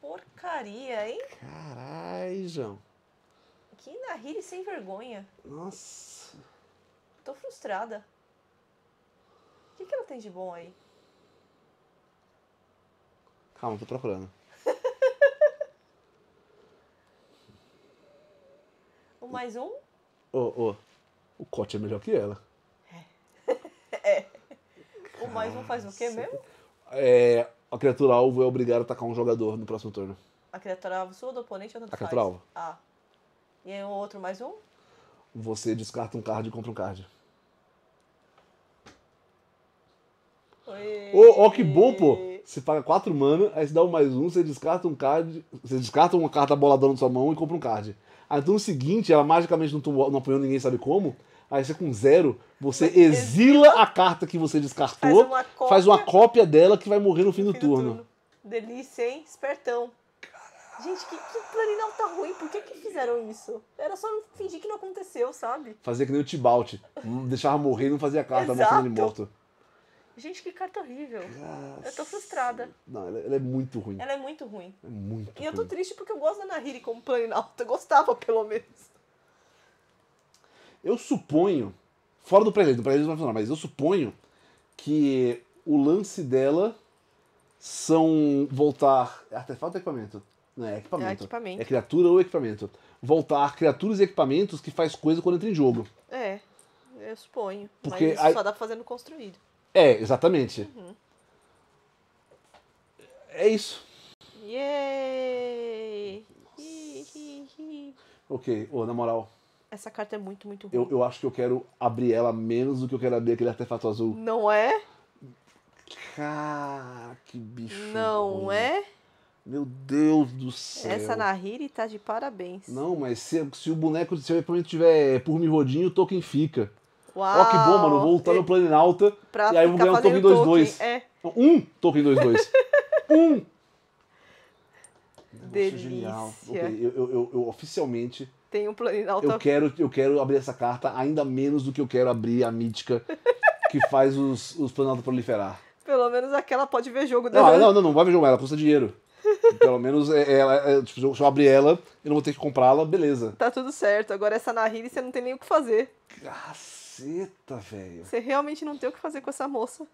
porcaria, hein? Caralho, João. Que Nahiri sem vergonha. Nossa. Tô frustrada. O que, que ela tem de bom aí? Calma, tô procurando. o mais um? Ô, ô. O Cote é melhor que ela. É. é. O mais um faz o quê mesmo? É. A criatura alvo é obrigada a atacar um jogador no próximo turno. A criatura alvo é sua do oponente é ou tanto A criatura faz? alvo. Ah. E aí o outro mais um? Você descarta um card e compra um card. Ô, oh, oh, que bom, pô! Você paga 4 mana, aí você dá um mais um, você descarta um card. Você descarta uma carta boladona na sua mão e compra um card. Aí então, no seguinte, ela magicamente não, tomou, não apoiou ninguém sabe como. Aí você com zero, você exila, a carta que você descartou, faz uma, cópia, faz uma cópia dela que vai morrer no fim, fim do, turno. turno. Delícia, hein? Espertão. Gente, que, que não tá ruim, por que, que fizeram isso? Era só fingir que não aconteceu, sabe? Fazia que nem o Tibalt. Deixava morrer e não fazia carta, mostrando ele morto. Gente, que carta horrível. Nossa. Eu tô frustrada. Não, ela, ela, é muito ruim. Ela é muito ruim. É muito E ruim. eu tô triste porque eu gosto da Nahiri como Planinalta. Eu gostava, pelo menos. Eu suponho, fora do presente, eleito do não vai funcionar, mas eu suponho que o lance dela são voltar é artefato ou equipamento? Não, é equipamento. É, equipamento. é criatura ou equipamento. Voltar criaturas e equipamentos que faz coisa quando entra em jogo. É, eu suponho. Porque mas isso aí... só dá pra fazer no construído. É, exatamente. Uhum. É isso. Yay! ok, oh, na moral. Essa carta é muito, muito boa. Eu, eu acho que eu quero abrir ela menos do que eu quero abrir aquele artefato azul. Não é? Cara, que bicho. Não ruim. é? Meu Deus do céu. Essa Nahiri tá de parabéns. Não, mas se, se o boneco, se o tiver por rodinho, o token fica. Uau! Ó, que bom, mano, vou lutar no é Planinalta. Pra e aí vou ganhar um token 2-2. É. Um token 2-2. um! Delícia. Genial. Okay, eu, eu, eu, eu oficialmente tem um Planinalta. Eu quero, eu quero abrir essa carta ainda menos do que eu quero abrir a mítica que faz os, os Planinalta proliferar. Pelo menos aquela pode ver jogo dela. Não, não, não, não vai ver jogo, ela custa dinheiro. Pelo menos ela, é, é, é, tipo, se eu abrir ela, eu não vou ter que comprá-la, beleza. Tá tudo certo. Agora essa Nahiri você não tem nem o que fazer. Graças Caceta, velho. Você realmente não tem o que fazer com essa moça.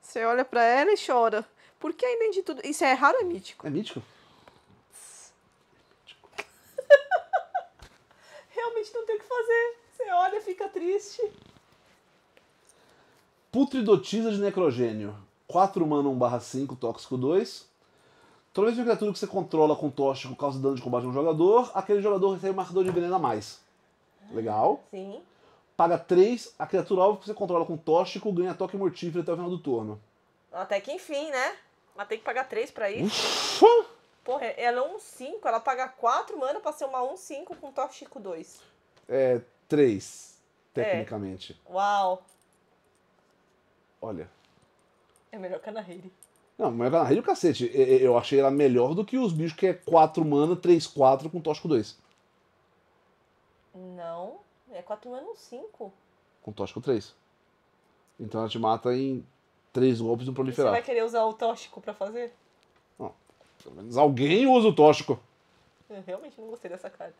Você olha para ela e chora. Porque além de tudo. Isso é raro é mítico? É mítico? realmente não tem o que fazer. Você olha, fica triste. Putridotiza de necrogênio. 4 mana 1 barra 5, tóxico 2. Toda vez que uma criatura que você controla com tóxico causa dano de combate a um jogador, aquele jogador recebe um marcador de veneno a mais. Legal. Sim paga 3, a criatura alvo que você controla com tóxico ganha toque mortífero até o final do turno. Até que enfim, né? Mas tem que pagar 3 pra isso. Porra, ela é 1-5, ela paga 4 mana pra ser uma 1-5 com tóxico 2. É, 3, tecnicamente. É. Uau! Olha. É melhor que a Nahiri. Não, melhor que a Nahiri é o cacete. Eu achei ela melhor do que os bichos que é 4 mana, 3-4 com tóxico 2. Não. É 4 menos 5. Com tóxico 3. Então ela te mata em 3 golpes no proliferar. você vai querer usar o tóxico pra fazer? Não. Pelo menos alguém usa o tóxico. Eu realmente não gostei dessa carta.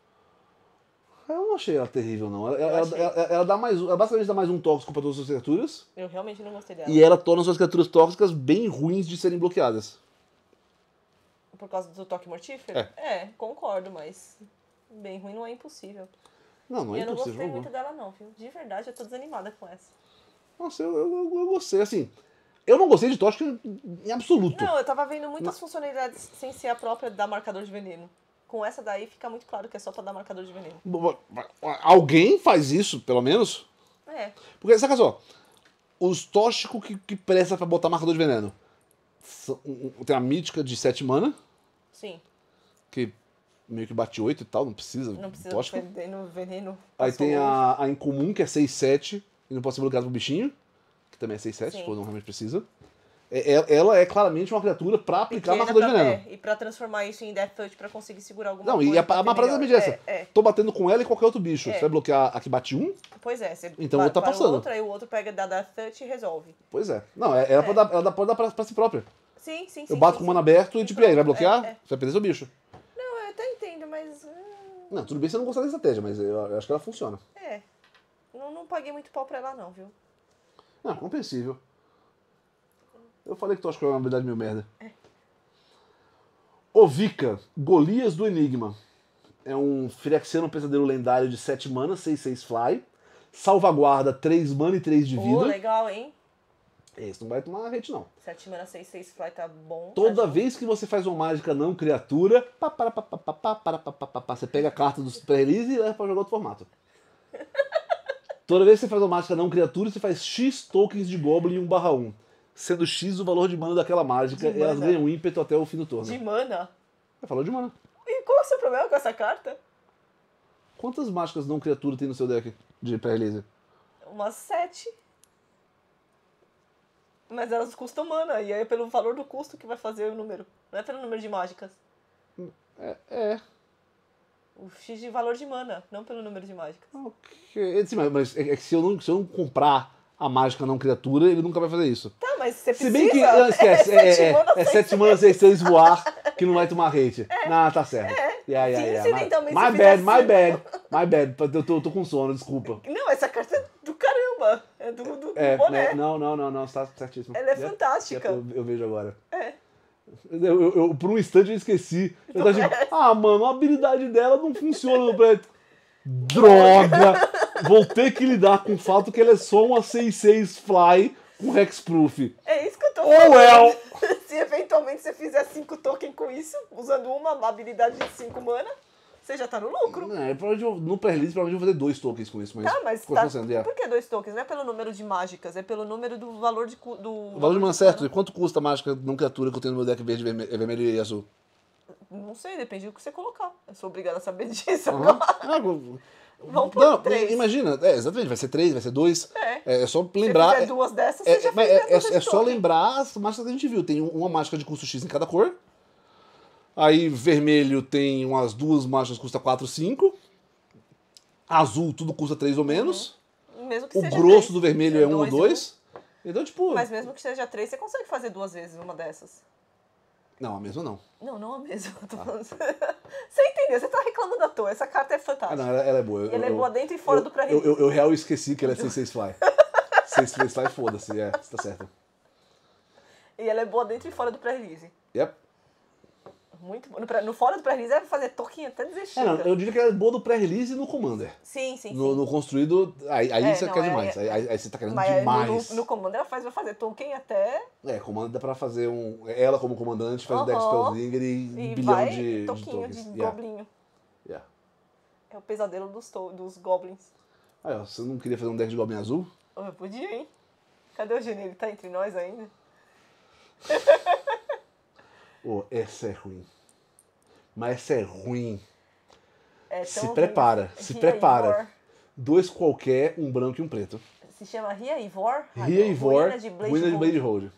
Eu não achei ela terrível, não. Ela, ela, ela, ela, dá mais ela basicamente dá mais um tóxico para todas as suas criaturas. Eu realmente não gostei dela. E ela torna suas criaturas tóxicas bem ruins de serem bloqueadas. Por causa do toque mortífero? É, é concordo, mas bem ruim não é impossível. Não, não é eu não gostei muito dela, não, viu? De verdade, eu tô desanimada com essa. Nossa, eu, eu, eu gostei, assim. Eu não gostei de Tóxico em absoluto. Não, eu tava vendo muitas não. funcionalidades sem ser a própria da marcador de veneno. Com essa daí fica muito claro que é só pra dar marcador de veneno. Alguém faz isso, pelo menos? É. Porque, saca é só, os tóxicos que, que presta pra botar marcador de veneno. Tem a mítica de 7 mana. Sim. Que meio que bate 8 e tal, não precisa. Não precisa tóxico. veneno. veneno Aí tem a, a incomum, que é 6, 7, e não pode ser bloqueado pro bichinho, que também é 6, 7, tipo, não realmente precisa. É, é, ela é claramente uma criatura pra aplicar Pequena marcador pra, de tá- veneno. É, e pra transformar isso em Death Touch pra conseguir segurar alguma não, coisa. Não, e a, a, a parada é, é essa. É, é. Tô batendo com ela e qualquer outro bicho. Você vai bloquear a que bate um? Pois é, você então ba tá passando. Outro, aí o outro pega da Death Touch e resolve. Pois é. Não, ela, Pode, dar, ela pode dar pra, pra si própria. Sim, sim, Eu bato sim, com o mano aberto e tipo, aí, vai bloquear? Você vai perder seu bicho ainda, mas. Hum... Não, tudo bem você não gostar da estratégia, mas eu acho que ela funciona. É. Não, não paguei muito pau pra ela, não, viu? Não, compreensível. Eu falei que tu acha que é uma habilidade meio merda. É. Ovica, Golias do Enigma. É um Firexiano pesadelo lendário de 7 mana, 6, 6 fly. Salvaguarda, 3 mana e 3 de vida. Oh, legal, hein? Esse não vai tomar hate, rede, não. 7 mana, 6, 6 fly tá bom. Toda tá vez bom. que você faz uma mágica não criatura, pá, pá, pá, pá, pá, pá, pá, pá, pá, você pega a carta do Super Release e leva pra jogar outro formato. Toda vez que você faz uma mágica não criatura, você faz X tokens de Goblin 1/1. Sendo X o valor de mana daquela mágica, e elas ganham ímpeto até o fim do turno. De mana? Você falou de mana. E qual é o seu problema com essa carta? Quantas mágicas não criatura tem no seu deck de pré-release? Umas sete. Mas elas custam mana, e aí é pelo valor do custo que vai fazer o número. Não é pelo número de mágicas. É. é. O X de valor de mana, não pelo número de mágicas. ok é, Sim, mas é que se eu não, se eu não comprar a mágica não criatura, ele nunca vai fazer isso. Tá, mas você precisa. Se bem que. Não, ah, esquece, é, é, é, é sete manas seis voar que não vai tomar hate. É. Não, tá certo. É. Yeah, yeah, yeah. My, my assim, bad, my bad. My bad. Eu tô, tô com sono, desculpa. Não, essa carta é do, do, é, do boné. Né? Não, não, não, não, está certíssimo. Ela é, é fantástica. eu vejo agora. É. Eu, eu, eu, por um instante eu esqueci. Eu tava tipo, ah, mano, a habilidade dela não funciona no prédio. Droga! Vou ter que lidar com o fato que ela é só uma 6-6 fly com hexproof. É isso que eu tô oh, falando. Well. É Se eventualmente você fizer 5 tokens com isso, usando uma habilidade de 5 mana. Você já tá no lucro. É, provavelmente eu, no Perlis, provavelmente eu vou fazer dois tokens com isso, mas. Tá, mas. Tá, sendo, Por que dois tokens? Não é pelo número de mágicas, é pelo número do valor de. Do... O valor de mana certo. E né? quanto custa a mágica não criatura que eu tenho no meu deck verde, é vermelho e azul? Não sei, depende do que você colocar. Eu sou obrigada a saber disso uhum. agora. Vamos por três. Imagina, é, exatamente, vai ser três, vai ser dois. É, é, é só lembrar. Se fizer é, duas dessas, é, você já fez é, é, é só lembrar as mágicas que a gente viu. Tem uma mágica de custo X em cada cor. Aí vermelho tem umas duas marchas custa 4, 5. Azul tudo custa 3 ou uhum. menos. Mesmo que o seja grosso 3, do vermelho é 1 ou 2. Então, tipo. Mas mesmo que seja 3, você consegue fazer duas vezes uma dessas. Não, a mesma não. Não, não a mesma. Ah. Falando... você entendeu? Você tá reclamando à toa. Essa carta é fantástica. Ah, não, ela, ela é boa. Eu, ela é eu, é boa dentro eu, e fora do pré Eu, eu, eu real esqueci que ela é 6 Fly. 6 Fly, foda-se. É, você tá certo. E ela é boa dentro e fora do pré-release. Yep. Muito bom. No, no fora do pré-release era fazer toquinho até desistir. É, não, eu diria que era é boa do pré-release e no Commander. Sim, sim. No, sim. no construído, aí, aí é, você não, quer é, demais. É, aí, é. aí, você tá querendo demais. No, no, Commander ela faz vai fazer Tolkien até. É, Commander dá pra fazer um. Ela como comandante faz um -huh. Dex Spellzinger e, bilhão vai, de. Toquinho de, de yeah. goblinho. Yeah. É o pesadelo dos, dos goblins. Aí, ó, você não queria fazer um deck de goblin azul? Eu podia, hein? Cadê o Gene? Ele tá entre nós ainda? Oh, essa é ruim. Mas essa é ruim. É se prepara, se prepara. Ivor. Dois qualquer, um branco e um preto. Se chama Ria Ivor. Ria Ivor, Ruína de Blade, Ruína de Blade Road. Road.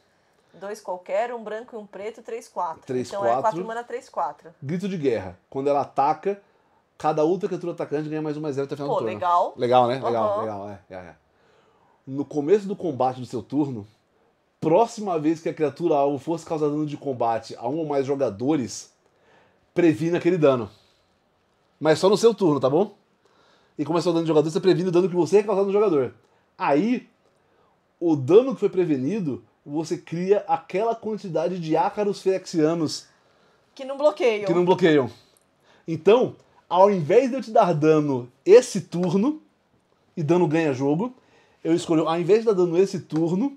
Dois qualquer, um branco e um preto, três quatro. Três, então quatro. é quatro mana, três quatro. Grito de guerra. Quando ela ataca, cada outra criatura atacante ganha mais um mais zero até o final Pô, do turno. legal. Legal, né? Legal, uhum. legal. É, é, é. No começo do combate do seu turno, próxima vez que a criatura alvo fosse causar dano de combate a um ou mais jogadores, previne aquele dano. Mas só no seu turno, tá bom? E começou o é dano de jogador, você previne o dano que você é causado no jogador. Aí, o dano que foi prevenido, você cria aquela quantidade de ácaros ferexianos que não bloqueiam. Que não bloqueiam. Então, ao invés de eu te dar dano esse turno, e dano ganha jogo, eu escolho, ao invés de dar dano esse turno,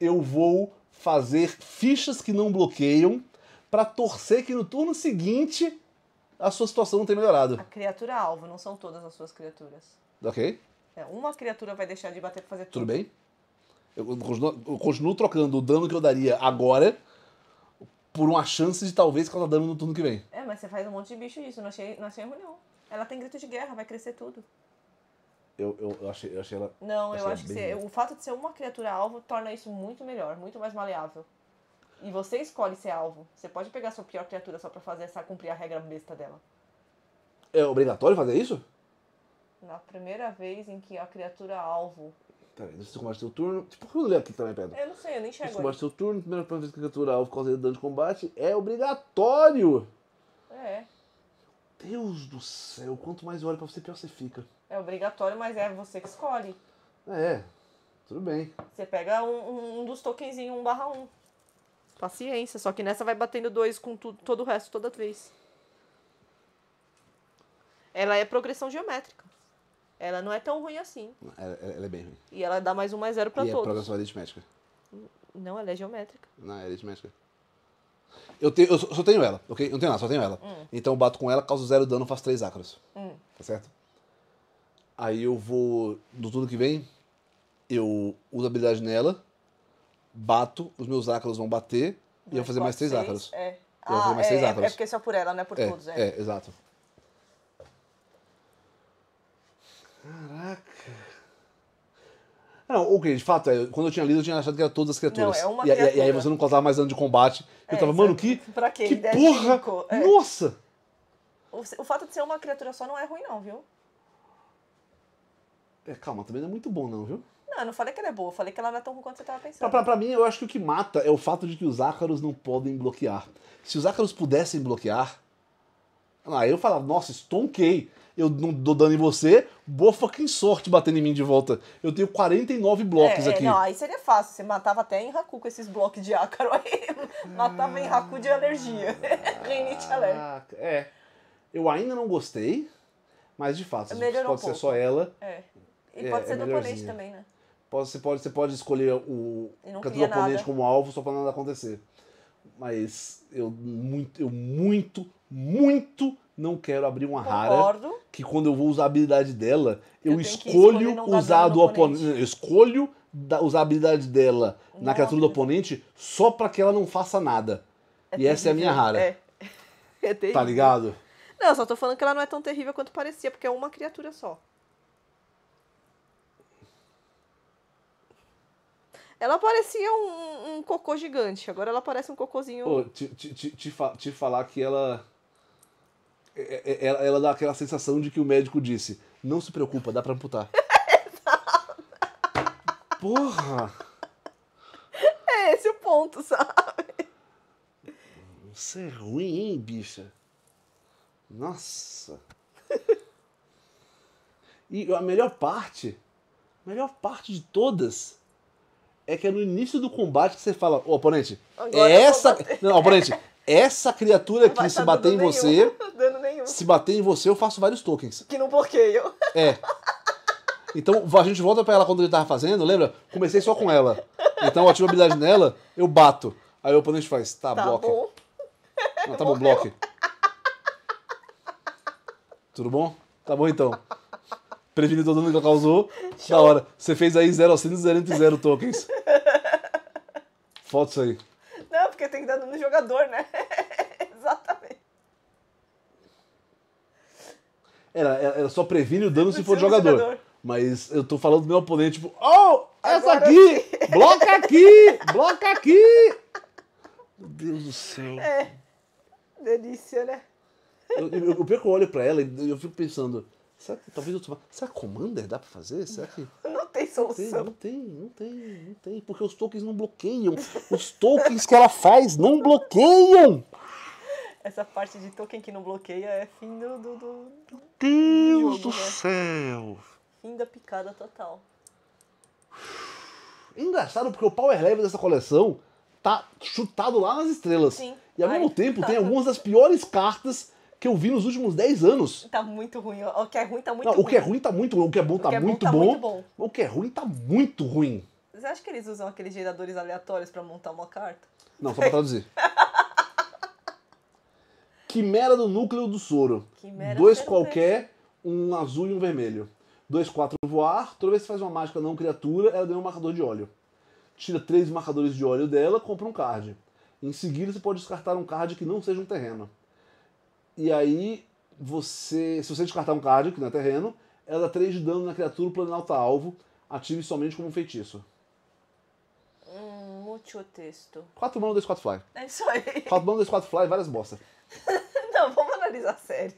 eu vou fazer fichas que não bloqueiam para torcer que no turno seguinte a sua situação não tenha melhorado. A criatura alvo, não são todas as suas criaturas. Ok. É, uma criatura vai deixar de bater pra fazer tudo. Tudo bem. Eu continuo, eu continuo trocando o dano que eu daria agora por uma chance de talvez causar dano no turno que vem. É, mas você faz um monte de bicho isso, não achei, não achei ruim não. Ela tem grito de guerra, vai crescer tudo eu, eu, achei, eu achei ela. Não, achei eu acho que o fato de ser uma criatura alvo torna isso muito melhor, muito mais maleável. E você escolhe ser alvo. Você pode pegar sua pior criatura só pra fazer essa, cumprir a regra besta dela. É obrigatório fazer isso? Na primeira vez em que a criatura alvo. Peraí, tá você combate seu turno. Tipo, eu ler aqui também, tá Pedro. Eu não sei, eu nem enxergo. Você combate seu turno, primeira vez que a criatura alvo causa dano de combate, é obrigatório! É. Deus do céu, quanto mais eu olho pra você, pior você fica. É obrigatório, mas é você que escolhe. É, tudo bem. Você pega um, um dos tokenzinhos 1 barra 1. Paciência, só que nessa vai batendo dois com tudo, todo o resto toda vez. Ela é progressão geométrica. Ela não é tão ruim assim. Ela, ela é bem ruim. E ela dá mais um mais zero pra e é todos. é progressão aritmética. Não, ela é geométrica. Não, é aritmética. Eu, tenho, eu só tenho ela, ok? Eu não tenho nada, só tenho ela. Hum. Então eu bato com ela, causo zero dano, faço três ácaros. Hum. Tá certo? Aí eu vou, no turno que vem, eu uso a habilidade nela, bato, os meus ácaros vão bater e eu vou fazer mais três ácaros. É. ah, mais é, três é, é ácaros. É porque só por ela, não é por é, todos, é. É, exato. Caraca. Não, ok, de fato, é, quando eu tinha lido, eu tinha achado que era todas as criaturas. Não, é uma e, criatura. e aí você não causava mais dano de combate. É, eu tava, mano, que. Pra quê? Que porra! É. Nossa! O, o fato de ser uma criatura só não é ruim, não, viu? É, calma, também não é muito bom, não, viu? Não, eu não falei que ela é boa, eu falei que ela não é tão ruim quanto você estava pensando. Pra, pra, pra, mim, eu acho que o que mata é o fato de que os ácaros não podem bloquear. Se os ácaros pudessem bloquear, aí ah, eu falava, nossa, estonquei. Eu não dou dano em você, boa fucking sorte batendo em mim de volta. Eu tenho 49 blocos é, é aqui. É, não, aí seria fácil. Você matava até em Haku com esses blocos de ácaro aí. matava em Haku de alergia. Rinite ah, alérgica. É. Eu ainda não gostei, mas de fato, pode um ser pouco. só ela. É. E é, pode ser é oponente também, né? Pode, você, pode, você pode escolher o cantor oponente como alvo só pra nada acontecer. Mas eu muito, eu muito, muito não quero abrir uma Concordo. rara. Que quando eu vou usar a habilidade dela, eu, eu escolho usar do oponente. oponente. Eu escolho usar a habilidade dela não, na criatura do oponente só pra que ela não faça nada. É e essa é a minha rara. Né? É. é tá terrível. tá ligado? Não, eu só tô falando que ela não é tão terrível quanto parecia, porque é uma criatura só. Ela parecia um, um cocô gigante, agora ela parece um cocôzinho. Pô, te, te, te, te, fa te falar que ela... É, é, é, ela. Ela dá aquela sensação de que o médico disse: Não se preocupa, dá pra amputar. Porra! É esse o ponto, sabe? Você é ruim, hein, bicha? Nossa! e a melhor parte, a melhor parte de todas, é que é no início do combate que você fala, ô oponente, Agora essa. Não, oponente, essa criatura aqui, se bater em nenhum, você. Se bater em você, eu faço vários tokens. Que não bloqueio É. Então a gente volta para ela quando ele tava fazendo, lembra? Comecei só com ela. Então eu ativo a habilidade nela, eu bato. Aí o oponente faz, tá, tá Bom. tá bom, bloque. Tudo bom? Tá bom então previne todo mundo que ela causou. Show. Da hora. Você fez aí 0 0 0 tokens. Foto isso aí. Não, porque tem que dar no jogador, né? Exatamente. Era, era só previne o dano se for jogador. jogador. Mas eu tô falando do meu oponente, tipo, oh, essa Agora aqui! Sim. Bloca aqui! bloca aqui! Meu Deus do céu. É. Delícia, né? Eu, eu, eu, olho pra ela e eu fico pensando, Será que talvez outros. Será que Commander dá pra fazer? Será que. Não tem solução. Não tem, não tem, não tem. Não tem porque os tokens não bloqueiam. Os tokens que ela faz não bloqueiam! Essa parte de token que não bloqueia é fim do. do, do Deus do, do né? céu! Fim da picada total. Engraçado porque o power level dessa coleção tá chutado lá nas estrelas. Sim. E ao Ai, mesmo tempo tá. tem algumas das piores cartas que eu vi nos últimos 10 anos. Tá muito ruim. O que é ruim tá muito não, ruim. O que é ruim tá muito ruim. O que é bom tá, é muito, bom, tá bom. muito bom. O que é ruim tá muito ruim. Você acha que eles usam aqueles geradores aleatórios para montar uma carta? Não, só pra traduzir. Quimera do núcleo do soro. Quimera Dois qualquer, um azul e um vermelho. Dois, quatro voar. Toda vez que faz uma mágica não criatura, ela ganha um marcador de óleo. Tira três marcadores de óleo dela, compra um card. Em seguida, você pode descartar um card que não seja um terreno. E aí, você, se você descartar um card, que não é terreno, ela dá 3 de dano na criatura, o planalto alvo, ative somente como um feitiço. Hum, múltiplo texto. 4 mana, 2, 4 fly. É isso aí. 4 mana, 2, 4 fly, várias bosta. não, vamos analisar sério.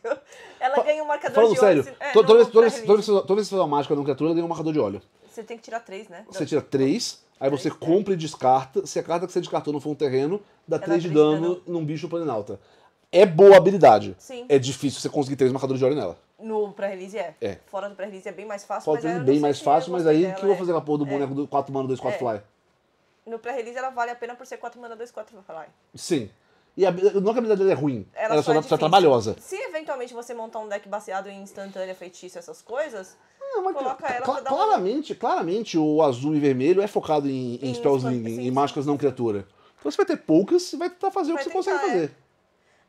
Ela Fa ganha um marcador Falando de sério, óleo. É, sério, toda, vez, que você faz uma mágica numa criatura, ela ganha um marcador de óleo. Você tem que tirar 3, né? Você tira 3, aí você compra e descarta. Se a carta que você descartou não for um terreno, dá 3 de dano, dano num bicho planinalta é boa habilidade. Sim. É difícil você conseguir três marcadores de hora nela. No pré-release é. é. Fora do pré-release é bem mais fácil. Fora do pré-release é bem mais fácil, mas aí o que eu vou é. fazer com a porra do é. boneco do 4 mana 2, 4 é. fly? No pré-release ela vale a pena por ser 4 mana 2, 4 fly. Sim. E a, não que a habilidade dela é ruim, ela, ela só, é só é trabalhosa. Se eventualmente você montar um deck baseado em instantânea, feitiço, essas coisas, ah, mas coloca ela cl pra dar claramente, claramente o azul e vermelho é focado em, em, em spells em mágicas não criatura. Então você vai ter poucas e vai tentar fazer vai o que você consegue fazer. É.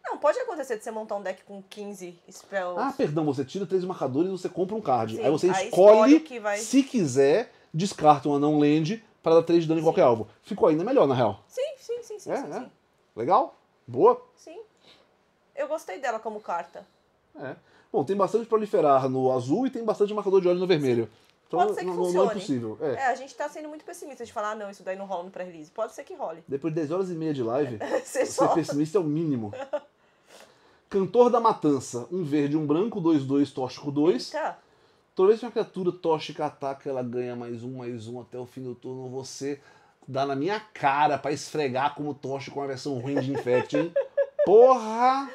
Não, pode acontecer de você montar um deck com 15 spells. Ah, perdão, você tira três marcadores e você compra um card. Sim, aí você aí escolhe, escolhe vai... se quiser, descarta uma não land para dar 3 de dano em qualquer alvo. Ficou ainda melhor, na real. Sim, sim, sim, sim. É, sim, é. sim. Legal? Boa? Sim. Eu gostei dela como carta. É. Bom, tem bastante proliferar no azul e tem bastante marcador de óleo no vermelho. Então, Pode ser que não, funcione. Não é possível. É. é. a gente tá sendo muito pessimista de falar, ah, não, isso daí não rola no pré-release. Pode ser que role. Depois de 10 horas e meia de live, ser pessimista é o mínimo. Cantor da Matança, um verde, um branco, 2, 2, tóxico 2. Toda vez que uma criatura tóxica ataca, ela ganha mais um, mais um até o fim do turno. Você dá na minha cara para esfregar como tóxico uma versão ruim de Infect, hein? Porra!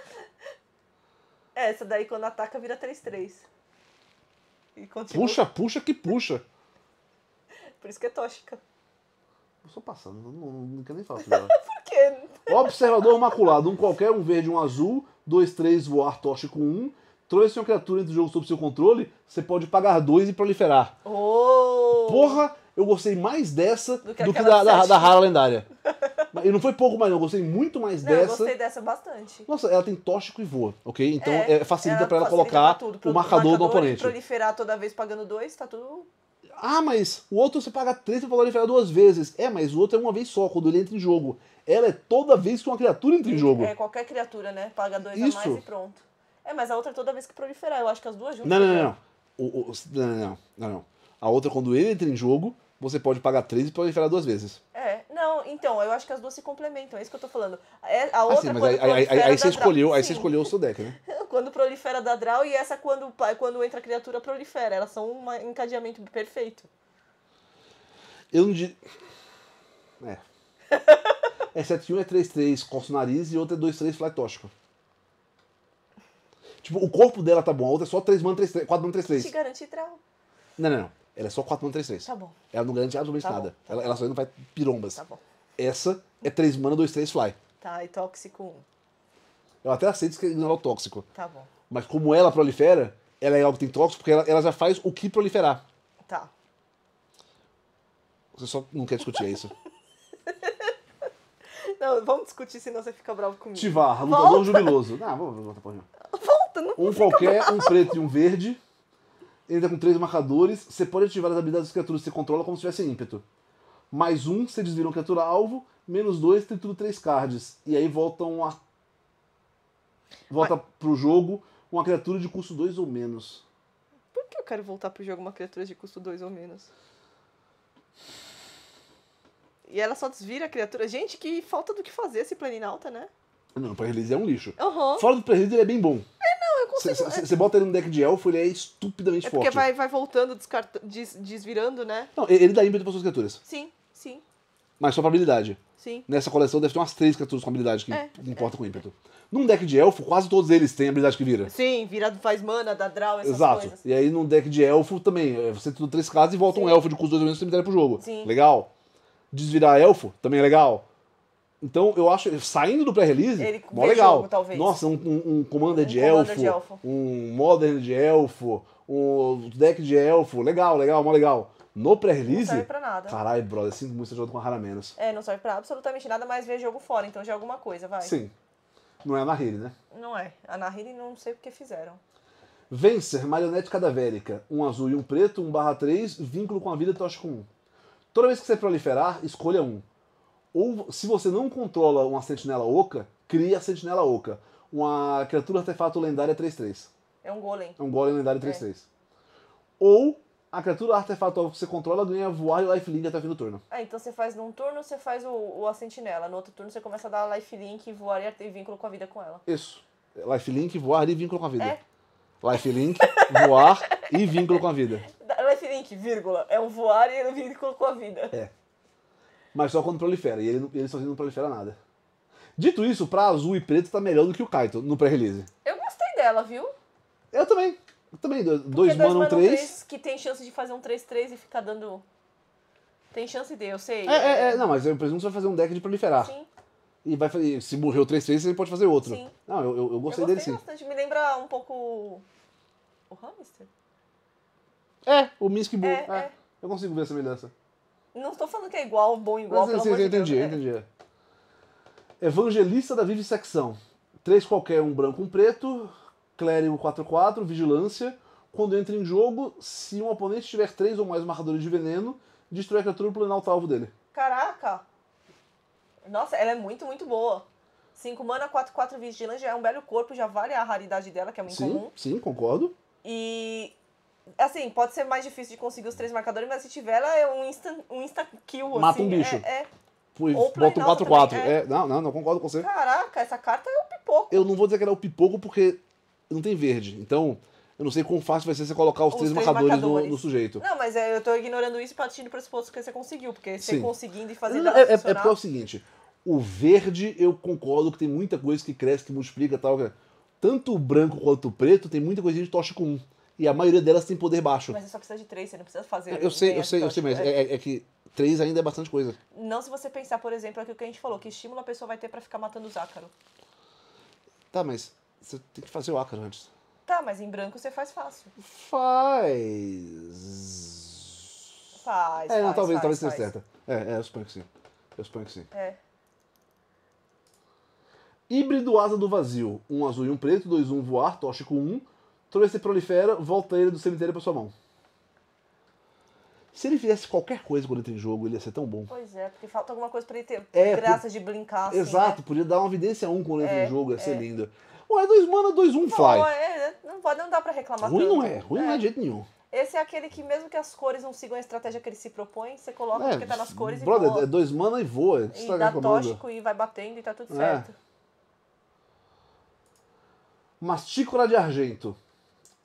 É, essa daí quando ataca vira 3-3. Puxa, puxa que puxa. Por isso que é tóxica. Eu sou passando, não, não, não quero nem falar Por quê? Observador maculado, um qualquer, um verde, um azul. 2, 3, voar tocha com 1. Um. Trouxe uma criatura entre o jogo sob seu controle, você pode pagar 2 e proliferar. Oh. Porra, eu gostei mais dessa do que, do que da, da, da, rara lendária. e não foi pouco mais, não. Eu gostei muito mais não, dessa. Eu gostei dessa bastante. Nossa, ela tem tóxico e voa, ok? Então é, é facilita para ela colocar tudo, o, marcador marcador do oponente. proliferar toda vez pagando dois, tá tudo ah, mas o outro você paga três e valor inferior duas vezes. É, mas o outro é uma vez só, quando ele entra em jogo. Ela é toda vez que uma criatura entra em jogo. É, qualquer criatura, né? Paga dois Isso. a mais e pronto. É, mas a outra é toda vez que proliferar. Eu acho que as duas juntas. Não, não, não. Não, o, o, não, não, não, não, A outra, quando ele entra em jogo, você pode pagar três e proliferar duas vezes. Não, então, eu acho que as duas se complementam, é isso que eu tô falando. É, a outra ah, sim, mas aí, aí, aí, aí você escolheu, aí sim. você escolheu o Sudeck, né? quando prolifera da Draw e essa quando, quando entra a criatura prolifera. Elas são um encadeamento perfeito. Eu não diria. É. é 71 é 33 o nariz e outra é 2-3, tóxico. Tipo, o corpo dela tá bom, a outra é só 3 mana 3, 3 4 mana 3, 3. Te garante draw. Não, não, não. Ela é só 4-3-3. mana Tá bom. Ela não garante absolutamente tá nada. Bom, tá ela, ela só não faz pirombas. Tá bom. Essa é 3 mana, 2-3 fly. Tá, e tóxico 1. Eu até aceito que não é o tóxico. Tá bom. Mas como ela prolifera, ela é algo que tem tóxico porque ela, ela já faz o que proliferar. Tá. Você só não quer discutir, é isso? Não, vamos discutir, senão você fica bravo comigo. Tivar, lutador jubiloso. Não, vamos voltar pra mim. Volta, não Um qualquer, bravo. um preto e um verde ele tá com três marcadores, você pode ativar as habilidades das criaturas que você controla como se tivesse ímpeto. Mais um, você desvira uma é criatura alvo, menos dois, tem tudo três cards. E aí volta um, Volta Mas... pro jogo uma criatura de custo 2 ou menos. Por que eu quero voltar pro jogo uma criatura de custo 2 ou menos? E ela só desvira a criatura. Gente, que falta do que fazer esse Planinauta, né? Não, o Pré-release é um lixo. Uhum. Fora do Pré-release ele é bem bom. É, não, eu consigo. Você é bota ele no deck de elfo, ele é estupidamente é porque forte. Porque vai, vai voltando, descart... Des, desvirando, né? Não, ele dá ímpeto para suas criaturas. Sim, sim. Mas só pra habilidade. Sim. Nessa coleção deve ter umas três criaturas com habilidade que é, é. importa é. com ímpeto. Num deck de elfo, quase todos eles têm habilidade que vira. Sim, virado faz mana, dá draw, essas Exato. coisas. Exato. E aí num deck de elfo também, é, você tem três casas e volta Sim. um elfo de custo dois menos cemitério pro jogo. Sim. Legal. Desvirar elfo também é legal. Então, eu acho, saindo do pré-release, mó legal. Jogo, talvez. Nossa, um, um, um Commander, um de, commander elfo, de, elfo, um Modern de Elfo, um deck de Elfo, legal, legal, mó legal. No pré-release. Não serve pra nada. Caralho, brother, sinto muito estar jogando com a Rara menos. É, não serve pra absolutamente nada, mas ver jogo fora, então já é alguma coisa, vai. Sim. Não é a Nahiri, né? Não é. A Nahiri não sei o que fizeram. Vencer, marionete cadavérica. Um azul e um preto, um barra três vínculo com a vida, tocha com um. Toda vez que você proliferar, escolha um ou se você não controla uma sentinela oca, cria a sentinela oca. Uma criatura artefato lendária 3-3. É um golem. É um golem lendário 3-3. É. Ou a criatura artefato que você controla ganha voar e lifelink até o fim do turno. Ah, então você faz num turno, você faz o, o a sentinela. No outro turno você começa a dar lifelink, voar e vínculo com a vida com ela. Isso. Lifelink, voar e vínculo com a vida. É. Lifelink, voar e vínculo com a vida. Lifelink, vírgula. É um voar e um vínculo com a vida. É mas só quando prolifera. E ele, ele sozinho não prolifera nada. Dito isso, pra azul e preto tá melhor do que o Kaito no pré-release. Eu gostei dela, viu? Eu também. Eu também. Dois, dois Mano, mano 3. 3. Que tem chance de fazer um 3-3 e ficar dando. Tem chance de, eu sei. É, é, é. não, mas eu presumo que você vai fazer um deck de proliferar. Sim. E vai fazer, se morreu três vezes, ele pode fazer outro. Sim. Não, eu, eu, eu gostei, eu gostei dele sim. Bastante. Me lembra um pouco o hamster. É, o Misk Bull. É, é, é. Eu consigo ver a semelhança. Não estou falando que é igual, bom igual, Mas, pelo eu, eu entendi, de Deus, é. entendi. Evangelista da Vivissecção. Três qualquer, um branco, um preto. Clérigo 4-4, Vigilância. Quando entra em jogo, se um oponente tiver três ou mais marcadores de veneno, destrói a criatura e planalto alvo dele. Caraca! Nossa, ela é muito, muito boa. 5 mana, 4, 4 vigilância, é um belo corpo, já vale a raridade dela, que é muito comum. Sim, concordo. E assim, pode ser mais difícil de conseguir os três marcadores, mas se tiver ela é um insta, um insta kill, Mata assim, um é, bicho. É, é... Fui, bota um 4-4. É. é. não, não, não concordo com você. Caraca, essa carta é o pipoco. Eu não vou dizer que ela é o pipoco porque não tem verde. Então, eu não sei quão fácil vai ser você colocar os, os três, três, marcadores, marcadores. No, no, sujeito. Não, mas é, eu tô ignorando isso e partindo do pressuposto que você conseguiu, porque você Sim. conseguindo e fazendo é, é, é, é porque é o seguinte, o verde eu concordo que tem muita coisa que cresce, que multiplica e tal. É- tanto o branco quanto o preto tem muita coisa que tocha com e a maioria delas tem poder baixo. Mas você só precisa de três, você não precisa fazer. Eu, sei, eu sei, eu sei, mas é, é, é, é que três ainda é bastante coisa. Não se você pensar, por exemplo, é aquilo que a gente falou, que estímulo a pessoa vai ter para ficar matando os ácaros. Tá, mas você tem que fazer o ácaro antes. Tá, mas em branco você faz fácil. Faz. Faz. É, não, faz, talvez, faz, talvez faz. certa. É, é, eu suponho que sim. Eu suponho que sim. É. Híbrido asa do vazio. Um azul e um preto, dois um voar, tóxico um Toda vez que você prolifera, volta ele do cemitério pra sua mão. Se ele fizesse qualquer coisa quando entra em jogo, ele ia ser tão bom. Pois é, porque falta alguma coisa pra ele ter é, graça por... de brincar. Assim, Exato, né? podia dar uma evidência a um quando é, entra em é, jogo, ia ser é. lindo. Ué, dois mana, dois um, não, fly. É, é não, pode, não dá pra reclamar Ruim tanto. não é, ruim não é, é de jeito nenhum. Esse é aquele que, mesmo que as cores não sigam a estratégia que ele se propõe, você coloca é, porque tá nas cores brother, e voa. é dois mana e voa. E tá dá tóxico e vai batendo e tá tudo certo. Mastícula de argento.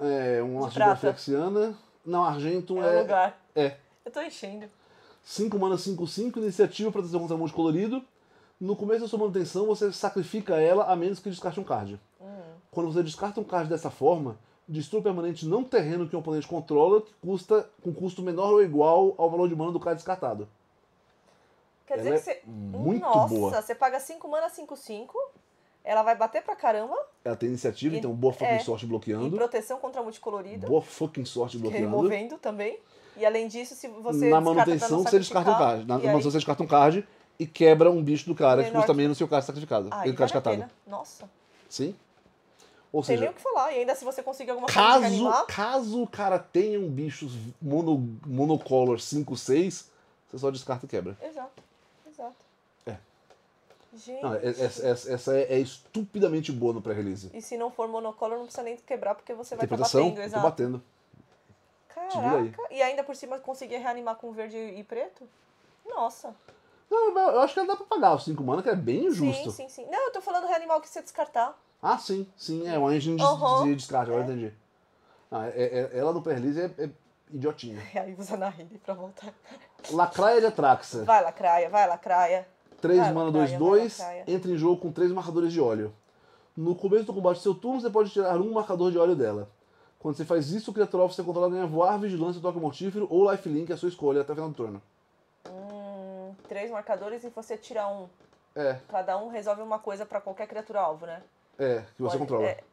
É, um artigo afixiana. Não, Argento é. É lugar. É. Eu tô enchendo. 5 mana 5, 5, iniciativa para trazer um contramonte colorido. No começo da sua manutenção, você sacrifica ela a menos que descarte um card. Hum. Quando você descarta um card dessa forma, destrua permanente não terreno que o oponente controla, que custa com custo menor ou igual ao valor de mana do card descartado. Quer ela dizer que é você. É muito Nossa, boa. você paga 5 mana 5, 5 ela vai bater pra caramba. Ela tem iniciativa, e, então boa fucking é, sorte bloqueando. E proteção contra multicolorida. Boa fucking sorte é bloqueando. Removendo também. E além disso, se você. Na manutenção você descarta um card. Na manutenção você descarta um card e quebra um bicho do cara que custa que... menos se o cara é sacrificado. Ah, ele cara tá descartado. Nossa. Sim. Ou seja, tem nem o que falar, e ainda se você conseguir alguma caso, coisa animar... Caso o cara tenha um bicho mono, monocolor 5, 6, você só descarta e quebra. Exato, exato. Gente. Não, essa, é, essa, é, é, essa é, é, estupidamente boa no pré-release. E se não for monocolor não precisa nem quebrar, porque você vai estar tá batendo. Exato. batendo. Caraca. E ainda por cima conseguir reanimar com verde e preto? Nossa. Não, eu acho que ela dá pra pagar os 5 mana, que é bem justo Sim, sim, sim. Não, eu tô falando reanimar que você descartar. Ah, sim, sim. É o engine de, uhum. de descarte, agora é. entendi. Não, é, é, ela no pré-release é, idiotinha. aí usa na rede pra voltar. Lacraia de Atraxa. Vai, Lacraia, vai, Lacraia. 3 mana 2, 2, entra em jogo com 3 marcadores de óleo. No começo do combate do seu turno, você pode tirar um marcador de óleo dela. Quando você faz isso, o criatura alvo você controla ganha voar, vigilância, toque mortífero ou lifelink, é a sua escolha, até o final do turno. Hum, três marcadores e você tira um. É. Cada um resolve uma coisa para qualquer criatura alvo, né? É, que você pode, controla. É,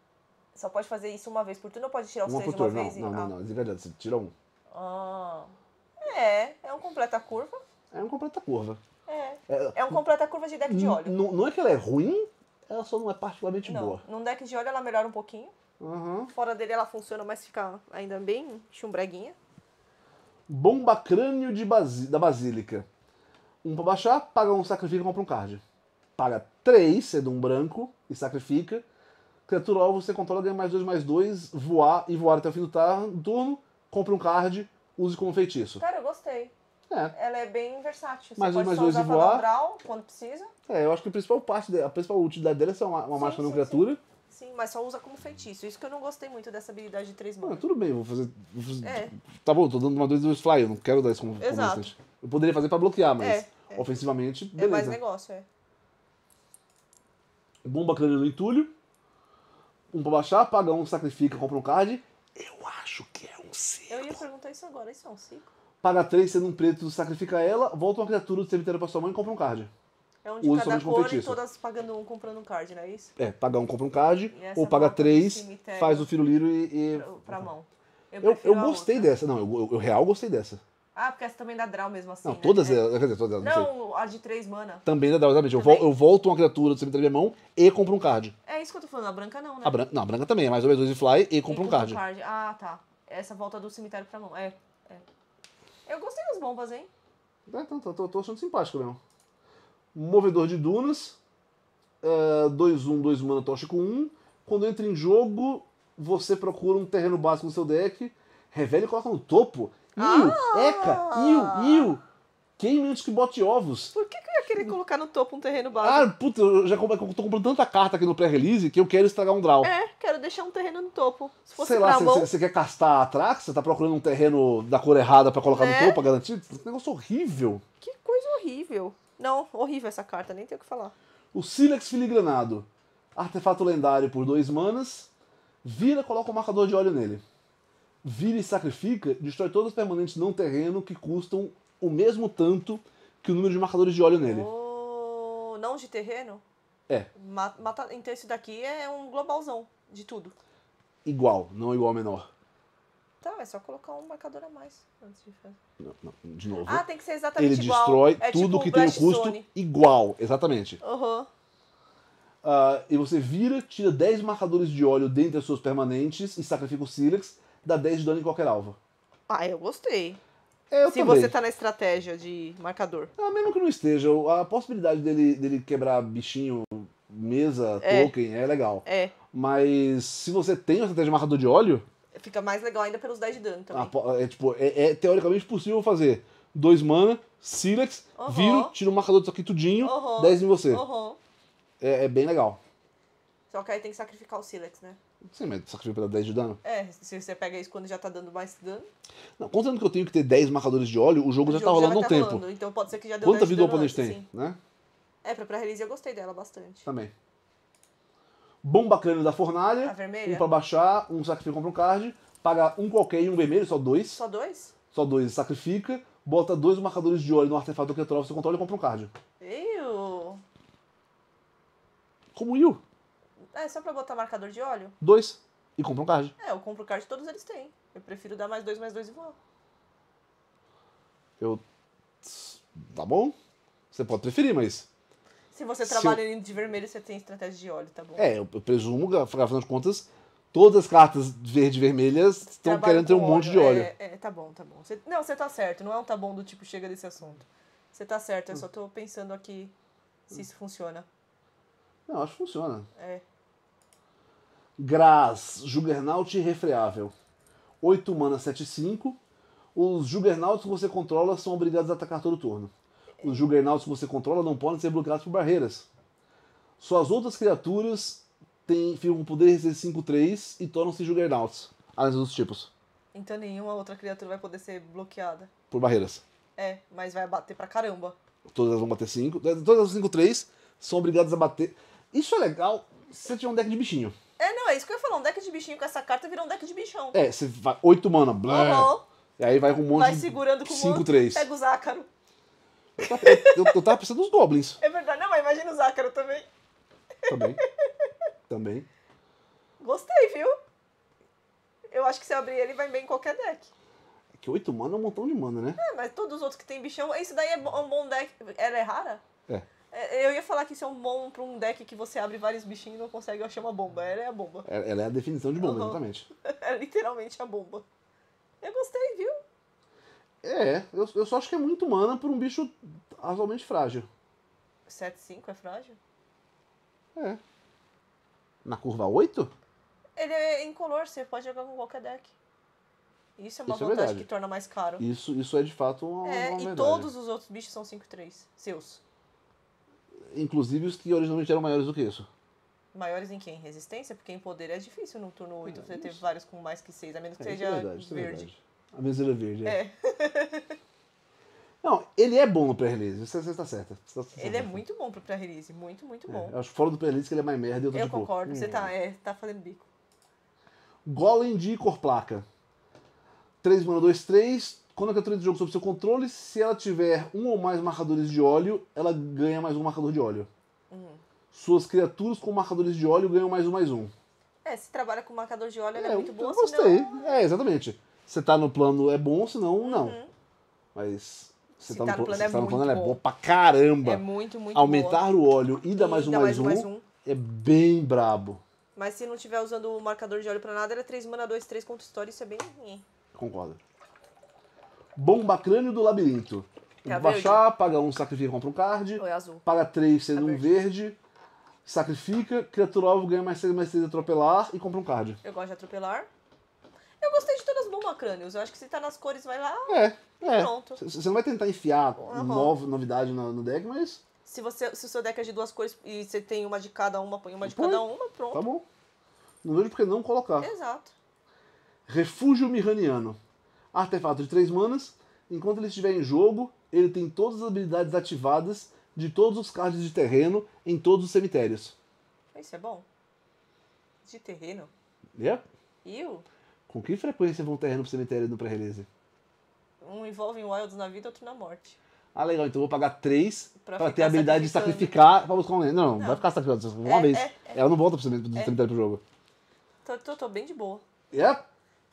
só pode fazer isso uma vez por turno ou pode tirar os uma três de uma não, vez? Não, e... não, ah. não, verdade, você tira um. Ah. É, é um completa curva. É um completa curva. É. É, um completa é curva de deck de óleo. Não, é que ela é ruim, ela só não é particularmente não. boa. Num deck de óleo ela melhora um pouquinho. Uhum. Fora dele ela funciona, mas fica ainda bem chumbreguinha. Bomba crânio de basi da Basílica. Um pra baixar, paga um, sacrifica e compra um card. Paga três sendo um branco, e sacrifica. Criatura alvo você controla, ganha mais dois mais dois voar e voar até o fim do turno. Compra um card, use como feitiço. Cara, eu gostei. É. Ela é bem versátil. Mas Você pode só usar voar, pra dar um draw quando precisa. É, eu acho que a principal parte, a principal utilidade dela é ser uma, uma sim, mágica não criatura. Sim. Sim, mas só usa como feitiço. Isso que eu não gostei muito dessa habilidade de três mãos. Ah, tudo bem, vou fazer. Vou fazer é. Tá bom, tô dando uma 2 2 fly, eu não quero dar isso como, Exato. como instante. Eu poderia fazer pra bloquear, mas é, é. ofensivamente, é beleza. É mais negócio, é. Bomba crânio no entulho. Um pra baixar, paga um, sacrifica, compra um card. Eu acho que é um ciclo. Eu ia perguntar isso agora, isso é um ciclo? Paga três, sendo um preto, sacrifica ela, volta uma criatura do cemitério pra sua mãe e compra um card. É um de cada cor e todas pagando um, comprando um card, não é isso? É, paga um, compra um card, ou é paga três, faz o firuliro e... e... Pra, pra uhum. mão. Eu, eu, eu gostei outra. dessa, não, eu, eu, real gostei dessa. Ah, porque essa também dá draw mesmo assim. Não, né? todas é. elas, quer dizer, todas elas. Não, não a de três mana. Também dá draw, exatamente. Eu, vol, eu volto uma criatura do cemitério da minha mão e compro um card. É isso que eu tô falando, a branca não, né? A branca, não, a branca também, é mais ou menos dois de fly e compro e um, um card. card. Ah, tá. Essa volta do cemitério pra mão, é. é. Eu gostei das bombas, hein? É, então, tô, tô achando simpático mesmo. Movedor de dunas. 2-1, uh, 2 mana tocha com 1. Um. Quando entra em jogo, você procura um terreno básico no seu deck, revela e coloca no topo. Iu, ah! Eca, Iu, Iu, quem menos que bote ovos. Por que, que eu ia querer colocar no topo um terreno básico? Ah, puta, eu já comprei, eu tô comprando tanta carta aqui no pré-release que eu quero estragar um draw. É, quero deixar um terreno no topo. Se fosse Sei lá, você quer castar a Trax? Você tá procurando um terreno da cor errada pra colocar no é. topo, garantido? Que negócio é horrível. Que coisa horrível. Não, horrível essa carta, nem tenho o que falar. O Silex Filigranado. Artefato lendário por dois manas. Vira, coloca o um marcador de óleo nele. Vira e sacrifica, destrói todos os permanentes não terreno que custam o mesmo tanto que o número de marcadores de óleo nele. Oh, não de terreno? É. Mata, então esse daqui é um globalzão de tudo. Igual, não igual menor. Tá, é só colocar um marcador a mais antes de fazer. Não, não, de novo. Ah, tem que ser exatamente ele igual. Ele destrói é tudo tipo que Blast tem o custo igual, exatamente. Uhum. Uh, e você vira, tira 10 marcadores de óleo dentre as suas permanentes e sacrifica o Silex, dá 10 de dano em qualquer alvo. Ah, eu gostei. É, eu se também. você tá na estratégia de marcador. Ah, mesmo que não esteja, a possibilidade dele, dele quebrar bichinho, mesa, é. token, é legal. É. Mas se você tem uma estratégia de marcador de óleo. Fica mais legal ainda pelos 10 de dano também. Ah, é, tipo, é, é, teoricamente possível fazer dois mana, Silex, uhum. viro, tira o marcador disso aqui tudinho, uhum. 10 em você. Uhum. É, é bem legal. Só que aí tem que sacrificar o Silex, né? Sim, mas sacrifício pra dar 10 de dano? É, se você pega isso quando já tá dando mais dano. Não, contando que eu tenho que ter 10 marcadores de óleo, o jogo o já jogo tá rolando há um tá tempo. Rolando, então pode ser que já deu Quanta vida o oponente tem, né? É, pra, pra release eu gostei dela bastante. Também. Bomba crânio da fornalha. A vermelha. Um pra baixar, um sacrifica compra um card. Paga um qualquer e um vermelho, só dois. Só dois? Só dois sacrifica. Bota dois marcadores de óleo no artefato que trova você controle e compra um card. Eu. Como eu? É, só pra botar marcador de óleo? Dois. E compra um card. É, eu compro card, todos eles têm. Eu prefiro dar mais dois, mais dois e voar. Eu. Tá bom? Você pode preferir, mas. Se você se trabalha eu... de vermelho, você tem estratégia de óleo, tá bom? É, eu presumo, afinal de contas, todas as cartas verde e vermelhas estão querendo ter um óleo, monte de óleo. É, é, tá bom, tá bom. não, você tá certo. Não é um tá bom do tipo chega desse assunto. Você tá certo. Eu só tô pensando aqui se isso funciona. Não, acho que funciona. É. Graz, Juggernaut irrefreável. 8 mana, 7 5. Os Juggernauts que você controla são obrigados a atacar todo turno. Os Juggernauts que você controla não podem ser bloqueados por barreiras. Suas outras criaturas têm, ficam com poder de 5-3 e tornam-se Juggernauts, além dos tipos. Então nenhuma outra criatura vai poder ser bloqueada. Por barreiras. É, mas vai bater pra caramba. Todas elas vão bater 5. Todas as 5-3 são obrigadas a bater. Isso é legal se você tiver um deck de bichinho é isso que eu ia falar. Um deck de bichinho com essa carta virou um deck de bichão. É, você vai oito mana, blá. Uhum. E aí vai com um monte vai segurando com 5, 3. Pega o Zácaro. Eu, eu, eu tava pensando nos Goblins. É verdade, não, mas imagina o Zácaro também. Também. Também. Gostei, viu? Eu acho que se eu abrir ele vai bem em qualquer deck. É que oito mana é um montão de mana, né? É, mas todos os outros que tem bichão, esse daí é, é um bom deck. Ela é rara? É. É, é, eu ia falar que isso é um bom pra um deck que você abre vários bichinhos e não consegue achar uma bomba. Ela é a bomba. Ela é a definição de bomba, uhum. exatamente. é literalmente a bomba. Eu gostei, viu? É, eu, eu só acho que é muito mana por um bicho atualmente frágil. 7-5 é frágil? É. Na curva 8? Ele é incolor, você pode jogar com qualquer deck. Isso é uma isso é vantagem é que torna mais caro. Isso, isso é de fato uma. É, uma e todos os outros bichos são 5-3, seus inclusive os que originalmente eram maiores do que isso. Maiores em quem? Resistência? Porque em poder é difícil no turno 8 é, você ter vários com mais que 6, a menos que é, seja é verdade, é verde. a menos que seja verde, é. é. Não, ele é bom no pré-release, você, você tá certa. Você tá certa. ele é tá muito bom pro pré-release, muito, muito é, bom. eu acho fora do pré-release que ele é mais merda e eu tô Eu tipo, concordo, hum. você tá, é, tá fazendo bico. Golem de cor placa. 3 2, 3, quando a criatura entra em jogo sob seu controle, se ela tiver um ou mais marcadores de óleo, ela ganha mais um marcador de óleo. Uhum. Suas criaturas com marcadores de óleo ganham mais um, mais um. É, se trabalha com marcador de óleo, é, ela é muito boa, Eu gostei. Senão... É, exatamente. Você tá no plano, é bom, senão, uhum. não. Mas você se tá, no, tá plano, você é tá no plano, ela é boa pra caramba. É muito, muito Aumentar boa. o óleo e dar mais um, mais, mais, um, mais um, é bem brabo. Mas se não tiver usando o marcador de óleo pra nada, era é 3 mana, 2, 3 contra história, isso é bem... Concordo. Bomba Crânio do Labirinto. É um baixar, paga um, sacrifica, compra um card. Oi, azul. Paga três, sendo é um verde. Sacrifica, criatura alvo ganha mais três, mais três de atropelar e compra um card. Eu gosto de atropelar. Eu gostei de todas as bomba crânios. Eu acho que se tá nas cores, vai lá. É, é. Pronto. Você não vai tentar enfiar uhum. novidade no, no, deck, mas. Se, você, se o seu deck é de duas cores e você tem uma de cada uma, põe uma de põe. cada uma, pronto. Tá bom. Não vejo porque não colocar. Exato. Refúgio Mirraniano artefato de 3 manas. Enquanto ele estiver em jogo, ele tem todas as habilidades ativadas de todos os cards de terreno em todos os cemitérios. Isso é bom. De terreno? Yeah. Eu? Com que frequência vão terreno pro cemitério no pré-release? Um envolve wilds na vida, outro na morte. Ah, legal, então eu vou pagar três pra, pra ter a habilidade de sacrificar pra buscar um. Não, não, não. vai ficar sacrificado uma é, vez. É, é. Ela não volta pro é. cemitério, do pro jogo. Tô, tô, tô bem de boa. Yeah.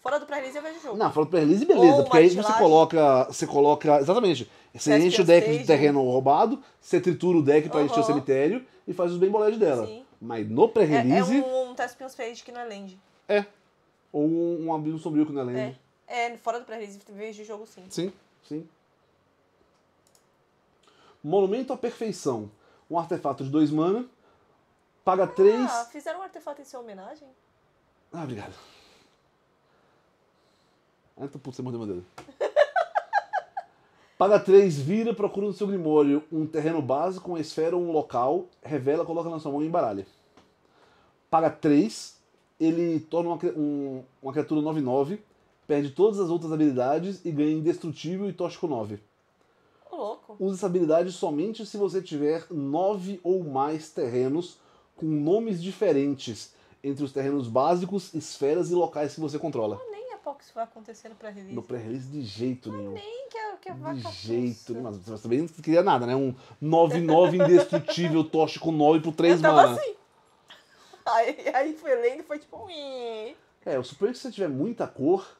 Fora do pré-release eu vejo jogo. Não, fora do pré-release, beleza. Ou porque aí você coloca. Você coloca. Exatamente. Você enche o deck de terreno roubado, você tritura o deck pra uhum. encher o cemitério e faz os bem bolés dela. Sim. Mas no pré-release. É, é, um, um Taspion Spade que não é land. É. Ou um, Abismo Sombrio que não é land. É, é fora do pré-release vejo jogo sim. Sim, sim. Monumento à Perfeição. Um artefato de 2 mana. Paga 3. Ah, três... fizeram um artefato em sua homenagem? Ah, obrigado. Entra por cima de dedo. Paga 3, vira, procura no seu grimório um terreno básico, uma esfera ou um local, revela, coloca na sua mão e embaralha. Paga 3, ele torna uma, um, uma criatura 9-9, perde todas as outras habilidades e ganha indestrutível e tóxico 9. Louco. Usa essa habilidade somente se você tiver 9 ou mais terrenos com nomes diferentes entre os terrenos básicos, esferas e locais que você controla pau que isso vai acontecer no pré-release. No pré-release de jeito mas é nenhum. Nem que a, que eu vá De jeito nenhum. Mas você também não queria nada, né? Um 9-9 indestrutível, com 9 por 3 mana. assim. Aí, aí foi lendo e foi tipo... Ii. É, eu suponho que se você tiver muita cor,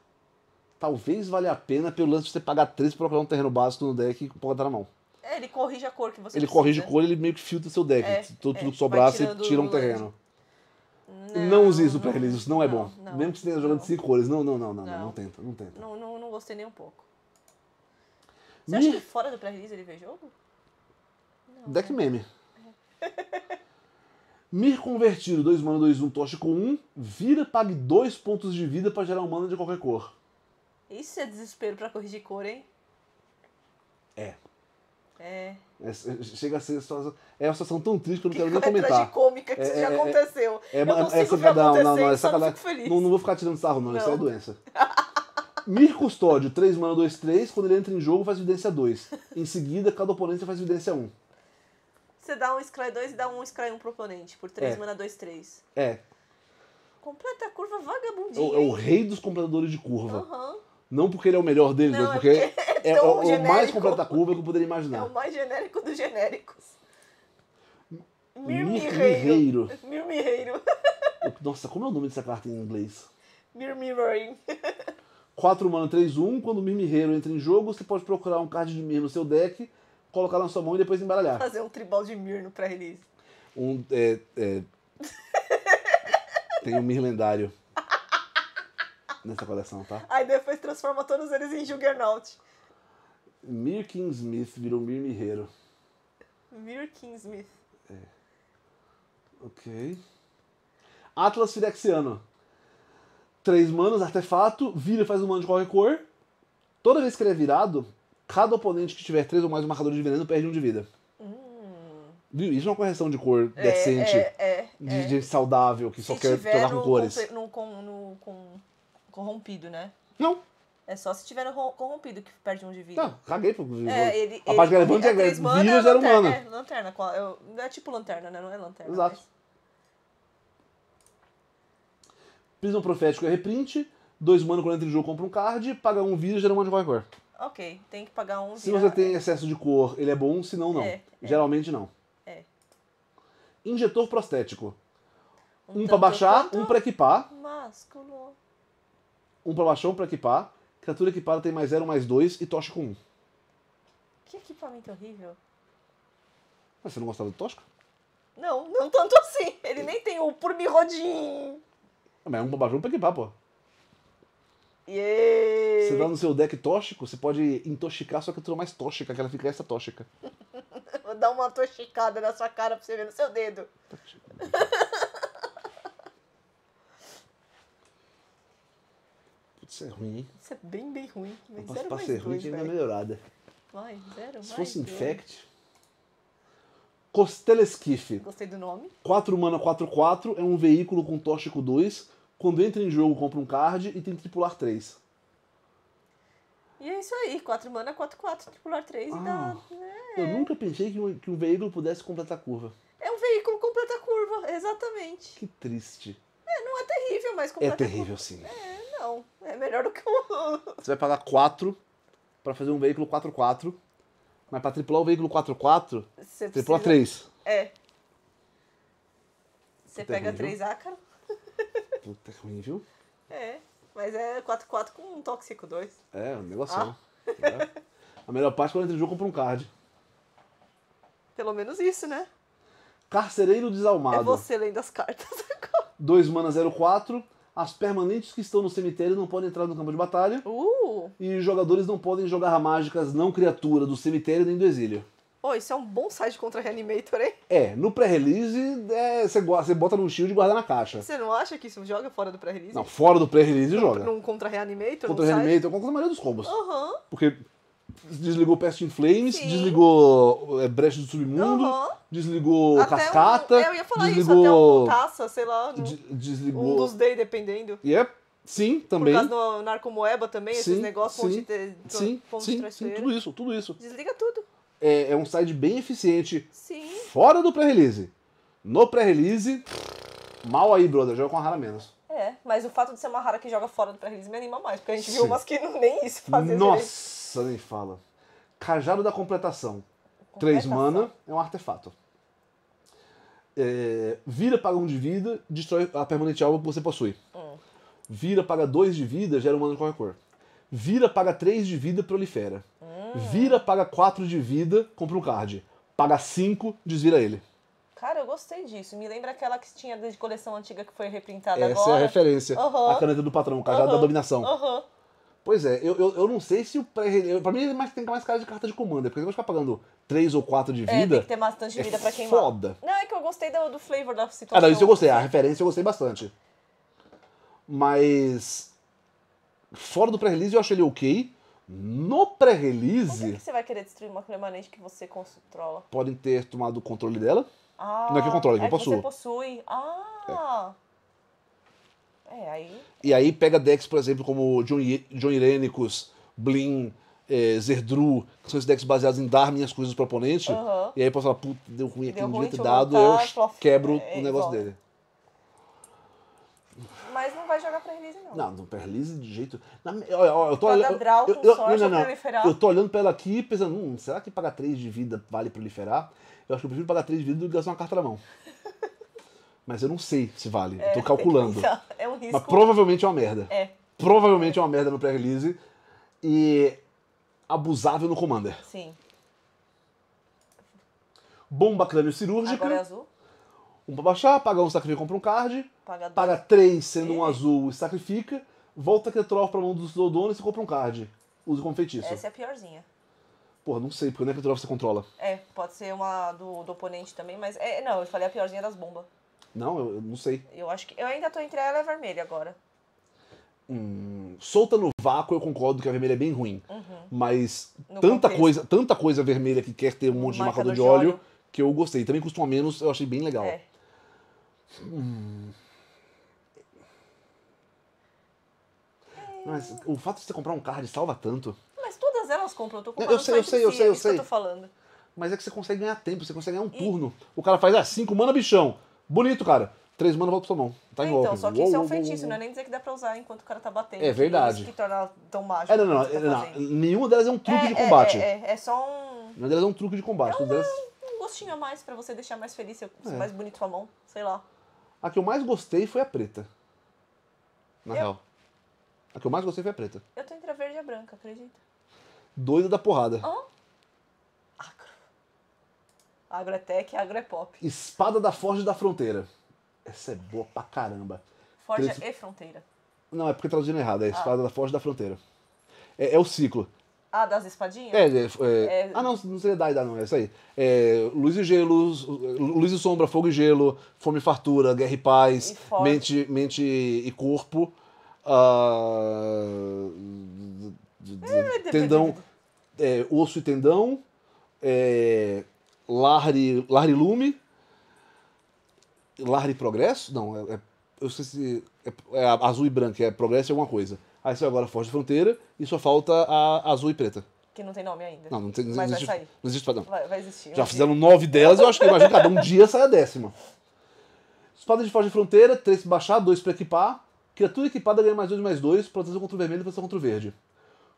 talvez valha a pena pelo lance de você pagar 3 pra colocar um terreno básico no deck e colocar na mão. É, ele corrige a cor que você Ele precisa. corrige a cor ele meio que filtra o seu deck. É, Tudo é, que sobrar, você tira um terreno. Não, não use isso para release, isso não é bom. Não, Mesmo que você esteja jogando de cinco cores. Não, não, não, não, não, tenta, não tenta. Não, não, não gostei nem um pouco. Você acha que fora do pré-release ele vê jogo? Deck né? meme. Mir convertido, 2 mana, 2, 1, um, tocha com 1, um, vira, pague 2 pontos de vida pra gerar um mana de qualquer cor. Isso é desespero pra corrigir cor, hein? É. É. é. Chega a ser situação, é uma situação tão triste que eu não que quero nem é comentar. É Cômica que é, isso já é, é, aconteceu. É, é, eu não é, consigo não, não, não, é sacanagem. Não, não, não vou ficar tirando sarro, não, não. isso é uma doença. Mir Custódio, 3 mana 2, 3. Quando ele entra em jogo, faz evidência 2. Em seguida, cada oponente faz evidência 1. Você dá um Scry 2 e dá um Scry 1 pro oponente, por 3 é. mana 2, 3. É. Completa a curva vagabundinha. É o, é o rei dos completadores de curva. Aham. Uhum. Não porque ele é o melhor deles, mas é porque é, é, é o, o, mais completa curva que eu poderia imaginar. É o mais genérico dos genéricos. Mirmireiro. Mirmireiro. Nossa, como é o nome dessa carta em inglês? Mirmiroring. 4 mana 3 1, quando o Mirmireiro entra em jogo, você pode procurar um card de Mir no seu deck, colocar na sua mão e depois embaralhar. Fazer um tribal de Mir no pré-release. Um, é, é... Tem um Mir lendário nessa coleção, tá? Aí depois transforma todos eles em Juggernaut. Mirkin Smith virou Mir Mirreiro. Mirkin Smith. É. Ok. Atlas Firexiano. Três manos, artefato, vira e faz um mano de qualquer cor. Toda vez que ele é virado, cada oponente que tiver três ou mais marcadores de veneno perde um de vida. Hum. Viu? Isso é uma correção de cor é, decente, é, é, é, de, de saudável, que Se só quer trabalhar com cores. No, com, no, com corrompido, né? Não. É só se tiver corrompido que perde um de vida. Não, caguei pro vírus. É, ele, a parte relevante é grande. É é vírus era humano É, lanterna. Eu, é, é tipo lanterna, né? Não é lanterna. Exato. Mas... profético é reprint. Dois manos quando entra em jogo compra um card, paga um vírus gera um mana de qualquer cor. Ok, tem que pagar um Se via... você tem excesso de cor, ele é bom, se não, não. É, Geralmente é. não. É. Injetor prostético. Um, um pra baixar, um pra equipar. Másculo um pra baixão pra equipar. Criatura equipada tem mais 0, mais 2 e tocha com 1. Um. Que equipamento horrível. Mas você não gostava do tóxico Não, não tanto assim. Ele nem tem o Purbirodin. Ah, mas é um babajão pra equipar, pô. Yeah. Você dá tá no seu deck tóxico, você pode intoxicar sua criatura mais tóxica, que ela fica essa tóxica. Vou dar uma toxicada na sua cara pra você ver no seu dedo. isso é ruim. hein? Isso é bem, bem ruim. Mas zero pra mais ser ruim, dois, tinha melhorada. Vai, zero Se mais fosse dois. Infect. Costela Esquife. Gostei do nome. 4 mana 4 é um veículo com tóxico 2. Quando entra em jogo, compra um card e tem tripular 3. E é isso aí, 4 mana, 4, 4, tripular 3 e dá. é. Eu nunca pensei que um, que um veículo pudesse completar a curva. É um veículo completa a curva, exatamente. Que triste. É, não é terrível, mas é completa É terrível, sim. É, não. É melhor do que um. Você vai pagar 4 pra fazer um veículo 4x4. Mas pra triplar o veículo 4x4, Você tripla precisa... 3. É. Você Puta é pega 3 ácaros. Puta que é ruim, viu? É. Mas é 4x4 com um tóxico 2. É, é, um negócio. Ah. É. A melhor parte é quando entra no jogo compra um card. Pelo menos isso, né? Carcereiro desalmado. É você lendo as cartas agora. 2 mana 04 as permanentes que estão no cemitério não podem entrar no campo de batalha. Uh! E os jogadores não podem jogar mágicas não criatura do cemitério nem do exílio. Oh, isso é um bom site contra Reanimator, hein? É, no pré-release é, você é, bota num shield e guarda na caixa. Você não acha que isso joga fora do pré-release? Não, fora do pré-release joga. Num contra Reanimator? Contra Reanimator, contra a maioria dos combos. Aham. Uhum. Porque desligou Pest in Flames, Sim. desligou é, Brecha do Submundo, uhum. desligou até Cascata. Um, eu ia falar desligou, isso, até um Taça, sei lá. No, desligou. Um dos Day, dependendo. Yep. Sim, também. Por causa do Narcomoeba também, sim, esses negócios, sim, ponte, sim, ponte sim, sim, tudo né? isso, tudo isso. Desliga tudo. É, é um site bem eficiente. Sim. Fora do pré-release. No pré-release, mal aí, brother, joga com a rara menos. É, mas o fato de ser uma rara que joga fora do pré-release me anima mais, porque a gente viu umas que não, nem isso fazia Nossa! Direito. Nossa, nem fala. Cajado da completação. completação. Três mana é um artefato. É, vira paga um de vida, destrói a permanente alvo que você possui. Hum. Vira paga dois de vida, gera um mana de qualquer cor. Vira paga três de vida, prolifera. Hum. Vira paga quatro de vida, compra um card. Paga cinco, desvira ele. Cara, eu gostei disso. Me lembra aquela que tinha de coleção antiga que foi reprintada Essa agora. Essa é a referência. Uhum. A caneta do patrão, o cajado uhum. da dominação. Uhum. Pois é, eu, eu, eu não sei se o pré-release. Pra mim ele que é tem mais cara de carta de commander, porque você vai ficar pagando 3 ou 4 de é, vida. É, tem que ter bastante vida é pra queimar. Foda. Não, é que eu gostei do, do flavor da situação. Ah, não, isso eu gostei, a referência eu gostei bastante. Mas. Fora do pré-release eu achei ele ok. No pré-release. Por que, que você vai querer destruir uma permanente que você controla? Podem ter tomado o controle dela. Ah, não é que eu controle, é que eu é possuo. Você possui. Ah! É. É, aí... E aí pega decks, por exemplo, como John, John Irenicus, Blin, é, Zerdru, que são esses decks baseados em dar minhas coisas pro oponente. Uhum. E aí posso falar, puta, deu ruim aqui, deu não devia ter dado, eu quebro é, o negócio dele. Mas não vai jogar Perlize, não. Não, não Perlize de jeito. Na, olha, eu tô olhando. Eu, eu, eu, não, eu tô olhando pra ela aqui pensando, hum, será que pagar 3 de vida vale proliferar? Eu acho que eu prefiro pagar 3 de vida do que gastar uma carta na mão. mas eu não sei se vale. É, eu tô é, calculando. Então, é um risco. Mas provavelmente é uma merda. É. Provavelmente é uma merda no pré-release. E abusável no Commander. Sim. Bomba crânio cirúrgica. Agora é azul. Um pra baixar, paga um, sacrifica, compra um card. Paga, paga três, sendo um é. azul, e sacrifica. Volta que troca pra mão do seu e você compra um card. Usa como feitiço. Essa é a piorzinha. Porra, não sei, porque nem é que troca você controla. É, pode ser uma do, do oponente também, mas. É, não, eu falei a piorzinha das bombas. Não, eu, eu não sei. Eu acho que. Eu ainda tô entre ela e a vermelha agora. Hum, solta no vácuo, eu concordo que a vermelha é bem ruim. Uhum. Mas no tanta contexto. coisa, tanta coisa vermelha que quer ter um monte de marcador, marcador de, óleo, óleo, que eu gostei. Também custou menos, eu achei bem legal. É. Hum. Mas o fato de você comprar um card salva tanto. Mas todas elas compram, eu tô comprando. É eu sei, eu sei, eu sei, eu sei. eu tô falando. Mas é que você consegue ganhar tempo, você consegue ganhar um e... turno. O cara faz, ah, cinco mana, bichão. Bonito, cara. Três manas volta pra sua mão. Tá em é, Então, só que isso é um feitiço, não é nem dizer que dá pra usar enquanto o cara tá batendo. É verdade. Isso que torna tão mágico. É, não, não, tá é, não, tá não. Nenhuma delas é um truque é, de é, combate. É, é, é, só um. Nenhuma delas é um truque de combate. É um, delas... um gostinho a mais pra você deixar mais feliz, mais bonito sua mão, sei lá. A que eu mais gostei foi a preta. Na eu... real. A que eu mais gostei foi a preta. Eu tô entre a verde e a branca, acredita? Doida da porrada. Agrotech, Agropop. Espada da Forja da Fronteira. Essa é boa pra caramba. Forja Três... e Fronteira. Não, é porque traduzindo errado. É ah. Espada ah. da Forja da Fronteira. É, é, o ciclo. Ah, das espadinhas? É, é, é... é. Ah, não, não seria da não, é isso aí. É, luz e gelo, luz e sombra, fogo e gelo, fome e fartura, guerra e paz, e mente, mente e corpo. Uh... tendão, osso e tendão, Larry, Larry Lume, Larry Progresso? Não, é, é eu sei se é, é, azul e branco, é Progresso e alguma coisa. Aí saiu agora Forte Fronteira e só falta a azul e preta. Que não tem nome ainda. Não, não tem. Não Mas existe, vai sair. Não existe padrão. Vai, vai existir. Já fizeram dia. nove delas, eu acho que imagino cada um dia sai a décima. Espada de Forte Fronteira, três pra baixar, dois pra equipar. Criatura equipada ganha mais dois mais dois, proteção contra o vermelho e proteção contra o verde.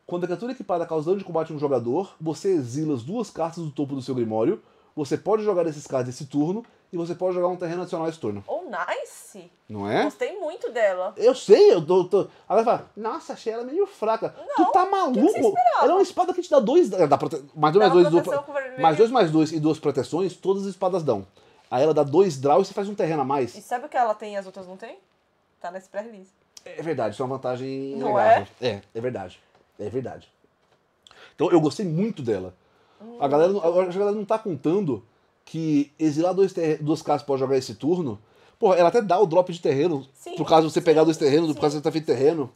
Quando a criatura equipada causa dano de combate a um jogador, você exila as duas cartas do topo do seu grimório você pode jogar esses cards esse turno e você pode jogar um terreno adicional esse turno. Oh, nice! Não é? Gostei muito dela. Eu sei, eu tô. tô... Ela fala, nossa, achei ela meio fraca. Não, tu tá maluco? Que que ela é uma espada que te dá dois. Dá prote... Mais dois, dá mais dois. dois mais dois, mais dois e duas proteções, todas as espadas dão. Aí ela dá dois draws e você faz um terreno a mais. E sabe o que ela tem e as outras não tem? Tá nesse pré-release. É, é verdade, isso é uma vantagem não legal. É? é, é verdade. É verdade. Então eu gostei muito dela. A galera, a galera não tá contando que exilar dois, duas casas pra jogar esse turno. Porra, ela até dá o drop de terreno. Sim, por caso você sim, pegar dois terrenos, sim. por caso você tá feito terreno.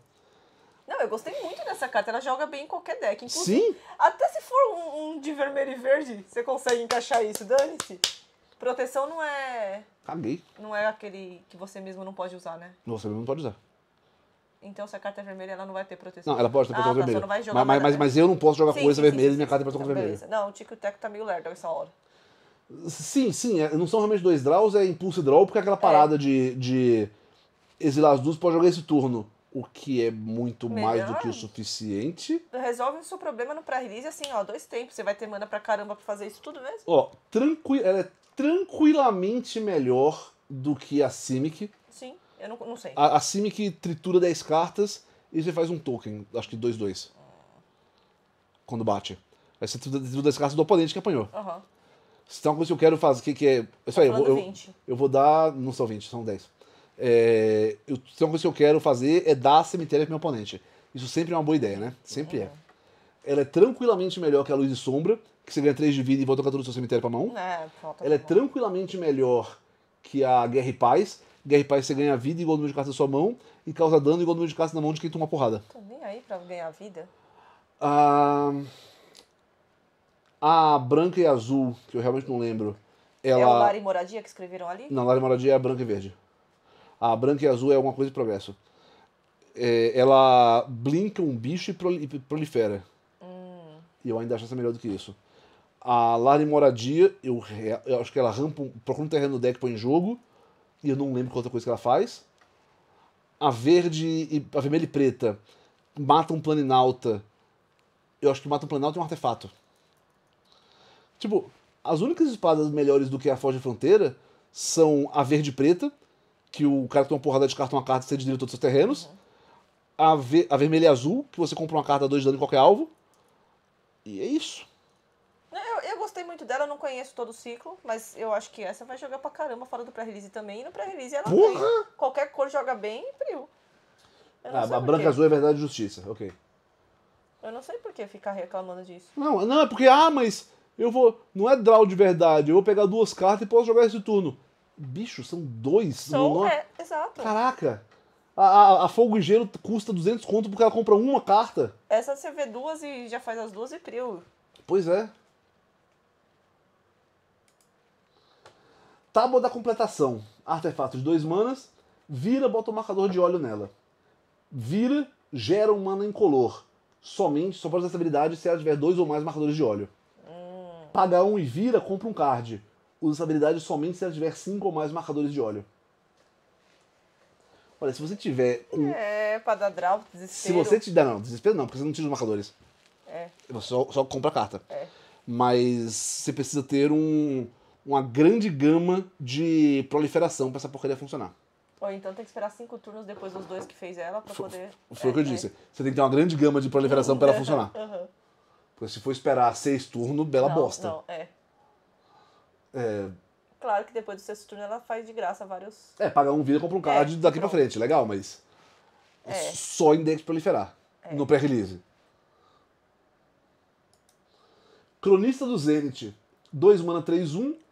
Não, eu gostei muito dessa carta. Ela joga bem em qualquer deck. Inclusive, sim. Até se for um, um de vermelho e verde, você consegue encaixar isso. Dane-se. Proteção não é. Caguei. Não é aquele que você mesmo não pode usar, né? Você mesmo não pode usar. Então, se a carta é vermelha, ela não vai ter proteção. Não, ela pode ter ah, proteção ah, vermelha. mas, mas, mas, né? mas, eu não posso jogar sim, coisa sim, vermelha sim, e minha carta tem proteção tá vermelha. Não, o Tico Teco tá meio lerdo essa hora. Sim, sim. É, não são realmente dois draws, é impulso e draw, porque é aquela parada é. de, de exilar as duas pode jogar esse turno. O que é muito Melhor. mais do que o suficiente. Resolve o seu problema no pré-release assim, ó, dois tempos. Você vai ter mana pra caramba pra fazer isso tudo mesmo. Ó, tranqui ela é tranquilamente melhor do que a Simic. Eu não, não sei. A, a Simic tritura 10 cartas e você faz um token, acho que 2-2. Quando bate. Aí você tritura 10 cartas do oponente que apanhou. Aham. Se tem uma coisa que eu quero fazer, que, que é. é isso aí, eu, tá eu, 20. eu vou dar. Não são 20, são 10. É, eu, se tem uma coisa que eu quero fazer é dar cemitério pro meu oponente. Isso sempre é uma boa ideia, né? Sempre é. Uhum. Ela é tranquilamente melhor que a luz de sombra, que você ganha 3 de vida e volta com todo do seu cemitério pra mão. É, falta Ela é muito. tranquilamente melhor que é a Guerra e Paz. Guerra e Paz você ganha vida igual o número de cartas na sua mão e causa dano igual o número de cartas na mão de quem toma porrada. Tô nem aí pra ganhar vida. a ah, a branca e azul, que eu realmente não lembro. É ela... É o Lar e Moradia que escreveram ali? Não, Lar e Moradia é a branca e verde. A branca e azul é alguma coisa de progresso. É, ela blinka um bicho e prolifera. Hum. E eu ainda acho essa melhor do que isso. A Lara moradia, eu, eu, acho que ela rampa, procura um terreno no deck põe em jogo. E eu não lembro qual outra coisa que ela faz. A verde e a vermelha e preta mata um planinauta. Eu acho que mata um planinauta e um artefato. Tipo, as únicas espadas melhores do que a Forja Fronteira são a verde e preta, que o cara que tem uma porrada de carta uma carta e você desvira todos os seus terrenos. A, ver, a vermelha e azul, que você compra uma carta 2 de dano em qualquer alvo. E é isso. Eu, eu gostei muito dela, não conheço todo o ciclo, mas eu acho que essa vai jogar pra caramba fora do pré-release também. E no pré-release ela Porra! Tem, qualquer cor joga bem e frio. Ah, a branca azul é verdade e justiça, ok. Eu não sei por que ficar reclamando disso. Não, não, é porque, ah, mas eu vou. Não é draw de verdade, eu vou pegar duas cartas e posso jogar esse turno. Bicho, são dois? São, não, é? é, exato. Caraca! A, a, a, Fogo e Gelo custa 200 conto porque ela compra uma carta. Essa você vê duas e já faz as duas e priu. Pois é. Tábua da completação. Artefato de dois manas. Vira, bota o marcador de óleo nela. Vira, gera um mana incolor. Somente, só pode usar essa habilidade se ela tiver dois ou mais marcadores de óleo. Paga um e vira, compra um card. Usa essa habilidade somente se ela tiver cinco ou mais marcadores de óleo. Olha, se você tiver um, É, pra dar draw, desespero. Se você te dá, não, desespero não, porque você não tira os marcadores. É. Você só, só compra a carta. É. Mas você precisa ter um uma grande gama de proliferação para essa porcaria funcionar. Ou então tem que esperar cinco turnos depois dos dois que fez ela para poder. Foi o que eu é, disse. É. Você tem que ter uma grande gama de proliferação para ela funcionar. Uhum. Porque se for esperar seis turnos, bela não, bosta. Não, é. é. Claro que depois do sexto turno ela faz de graça vários. É, paga um vida, compra um card é, daqui para pra frente, legal, mas. É. é. Só em deck proliferar. É. No pré-release. Cronista do Zenith. 2 mana 3, 1. Um.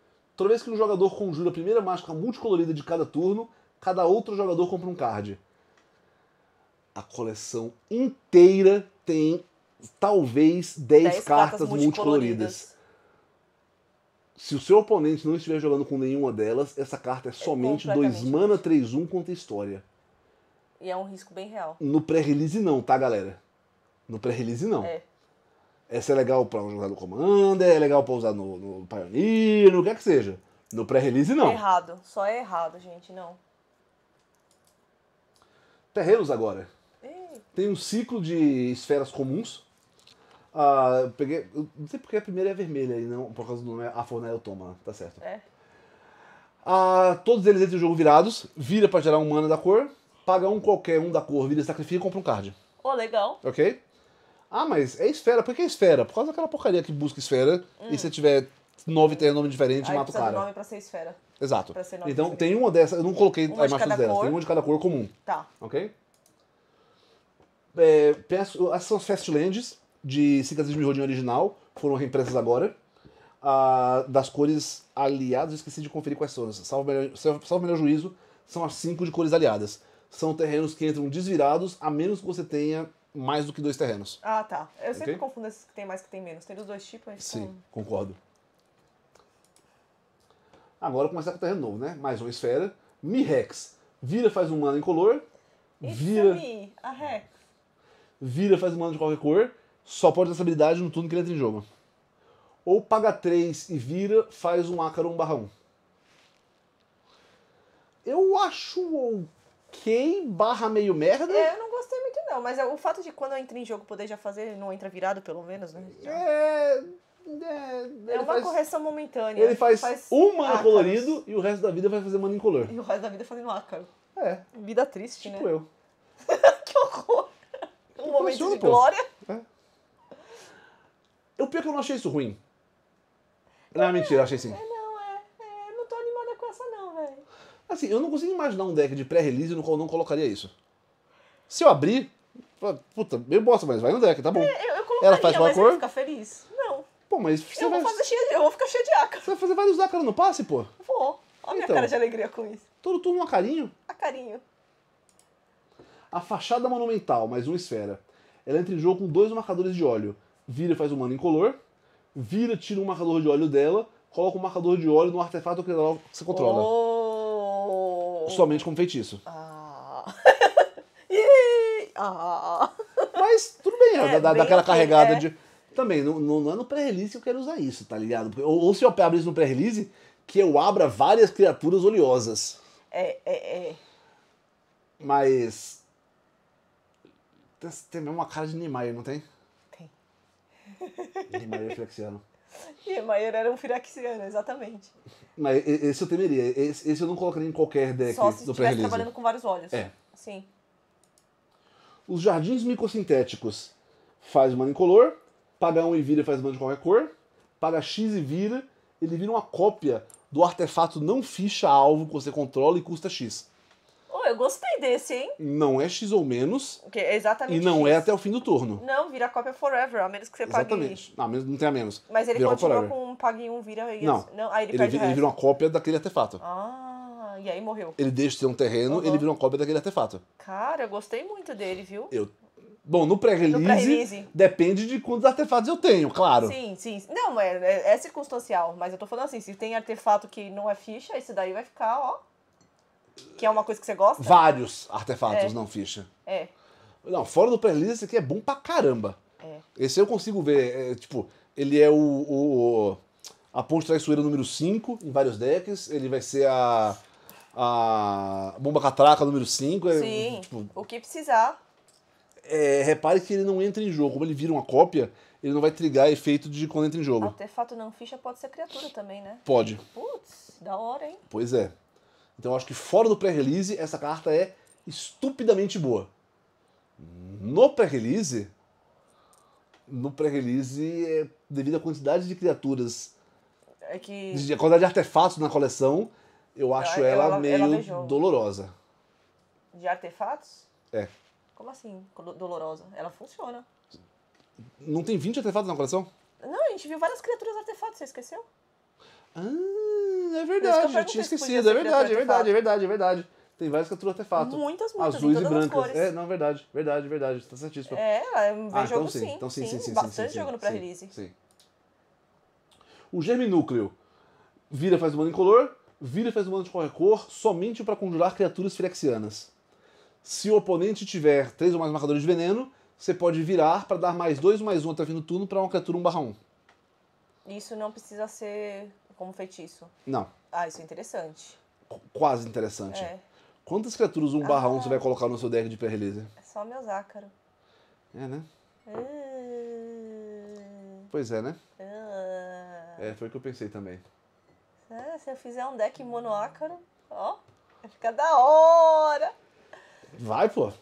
Toda vez que um jogador conjura a primeira mágica multicolorida de cada turno, cada outro jogador compra um card. A coleção inteira tem talvez 10, cartas, cartas multicoloridas. multicoloridas. Se o seu oponente não estiver jogando com nenhuma delas, essa carta é, é somente 2 mana 3-1 contra história. E é um risco bem real. No pré-release não, tá, galera? No pré-release não. É. Essa é legal para usar no Commander, é legal para usar no, no Pioneer, no que é que seja. No pré-release, não. É errado. Só é errado, gente, não. Terrenos agora. Ei. Tem um ciclo de esferas comuns. Ah, eu peguei. Eu não sei porque a primeira é vermelha e não por causa do nome é Afonel Toma, tá certo. É. Ah, todos eles entram no jogo virados, vira para gerar um mana da cor, paga um qualquer um da cor, vira sacrifica e compra um card. Oh, legal. Ok? Ah, mas é esfera. Por que é esfera? Por causa daquela porcaria que busca esfera hum. e se tiver nove tem nome diferente, Aí mata o cara. Do nome pra ser esfera. Exato. Ser então tem uma dessas, eu não coloquei uma a imagem de delas, cor. tem uma de cada cor comum. Tá. Ok? É, peço, essas são as Fastlands de Cicatriz de Rodinho original, foram reimpressas agora. Ah, das cores aliadas, esqueci de conferir quais são. Salvo melhor, salvo melhor juízo, são as cinco de cores aliadas. São terrenos que entram desvirados, a menos que você tenha mais do que dois terrenos. Ah, tá. Eu sempre confundo esses que tem mais que tem menos. Tem dos dois tipos? Sim, concordo. Agora começar com o terreno novo, né? Mais uma esfera. Mi Rex. Vira, faz um mana em color. vira. Mi, a Rex. Vira, faz um mana de qualquer cor. Só pode ter essa habilidade no turno que ele entra em jogo. Ou paga 3 e vira, faz um ácaro 1 barra 1. Eu acho ok barra meio merda. É, eu não gostei muito não, mas é o fato de quando eu entrei em jogo poder já fazer, não entra virado pelo menos, né? É... É, é uma faz, correção momentânea. Ele faz, faz um mano ácaros. colorido e o resto da vida vai fazer mano incolor. E o resto da vida fazendo ácaro. É. Vida triste, tipo né? Tipo eu. que horror! Um momento de pô. glória. É. Eu pior é que eu não achei isso ruim. Não, é, mentira, eu achei sim. É, Assim, eu não consigo imaginar um deck de pré-release no qual eu não colocaria isso. Se eu abrir, puta, meio bosta, mas vai no deck, tá bom. É, eu, eu colocaria, Ela faz mas cor? eu vou ficar feliz. Não. Pô, mas você eu vai... Vou fazer de, eu vou ficar cheio de aca. Você vai fazer vários aca no passe, pô? Vou. Olha a minha então, cara de alegria com isso. Todo turno carinho a carinho A fachada monumental, mais uma esfera. Ela entra em jogo com dois marcadores de óleo. Vira faz um mano incolor. Vira, tira um marcador de óleo dela. Coloca um marcador de óleo no artefato que você controla. Oh somente como feitiço. Ah. ah. Mas tudo bem, né? é, dá, bem aquela carregada é. de. Também, não, não é no pré-release que eu quero usar isso, tá ligado? Ou, ou se eu abro isso no pré-release, que eu abra várias criaturas oleosas. É, é, é. Mas. Tem mesmo uma cara de Niemeyer, não tem? Tem. Niemeyer reflexiano. E Maier era um firaxiano, exatamente. Mas esse eu temeria. Esse, esse eu não colocaria em qualquer deck Só se estivesse trabalhando com vários olhos. É. Sim. Os jardins microsintéticos faz mana incolor, paga 1 um e vira faz mana de qualquer cor, paga X e vira, ele vira uma cópia do artefato não ficha alvo que você controla e custa X. Oh, eu gostei desse, hein? Não é X ou menos. Que é exatamente. E não é X. é até o fim do turno. Não, vira cópia forever, a menos que você exatamente. pague. Exatamente. Não, não tem a menos. Mas ele vira continua com um pague um, vira e. Não. não aí ele, ele, ele vira uma cópia daquele artefato. Ah, e aí morreu. Ele deixa de ter um terreno, uhum. ele vira uma cópia daquele artefato. Cara, eu gostei muito dele, viu? Eu Bom, no pré-release, pré depende de quantos artefatos eu tenho, claro. Sim, sim. Não, é, é, é circunstancial, mas eu tô falando assim, se tem artefato que não é ficha, esse daí vai ficar, ó, que é uma coisa que você gosta? Vários artefatos, é. não ficha. É. Não, fora do playlist, esse aqui é bom pra caramba. É. Esse eu consigo ver. É, tipo, ele é o, o, A Ponte Traiçoeira número 5 em vários decks. Ele vai ser a. A Bomba Catraca número 5. É, Sim, tipo, o que precisar. É, repare que ele não entra em jogo. Como ele vira uma cópia, ele não vai trigar efeito de quando entra em jogo. Artefato não ficha pode ser criatura também, né? Pode. Putz, da hora, hein? Pois é. Então eu acho que fora do pré-release, essa carta é estupidamente boa. No pré-release, no pré-release, é, devido à quantidade de criaturas, é que... a quantidade de artefatos na coleção, eu acho ela, ela, ela meio ela dolorosa. De artefatos? É. Como assim, dolorosa? Ela funciona. Não tem 20 artefatos na coleção? Não, a gente viu várias criaturas artefatos, você esqueceu? Ah, é verdade, eu, eu tinha esquecido. É verdade, é verdade, é verdade, é verdade. Tem várias criaturas artefato. Muitas, muitas. Azuis e brancas. É, não, verdade, verdade, verdade. Tá certíssimo. É, vejo ah, jogo então, assim, então sim. sim. Então sim, sim, sim. Bastante sim, sim, jogo no pré-release. Sim, O germe núcleo vira faz em incolor, vira faz humano de qualquer cor, somente para conjurar criaturas filexianas. Se o oponente tiver três ou mais marcadores de veneno, você pode virar para dar mais dois mais um até o fim do turno para uma criatura 1/1. Isso não precisa ser como feitiço? Não. Ah, isso é interessante. Qu quase interessante. É. Quantas criaturas 1 barra ah. 1 você vai colocar no seu deck de pré-release? É só meu zácaro. É, né? Ah. Pois é, né? Ah. É, foi o que eu pensei também. se eu fizer um deck monoácaro, ó, vai ficar da hora! Vai, pô.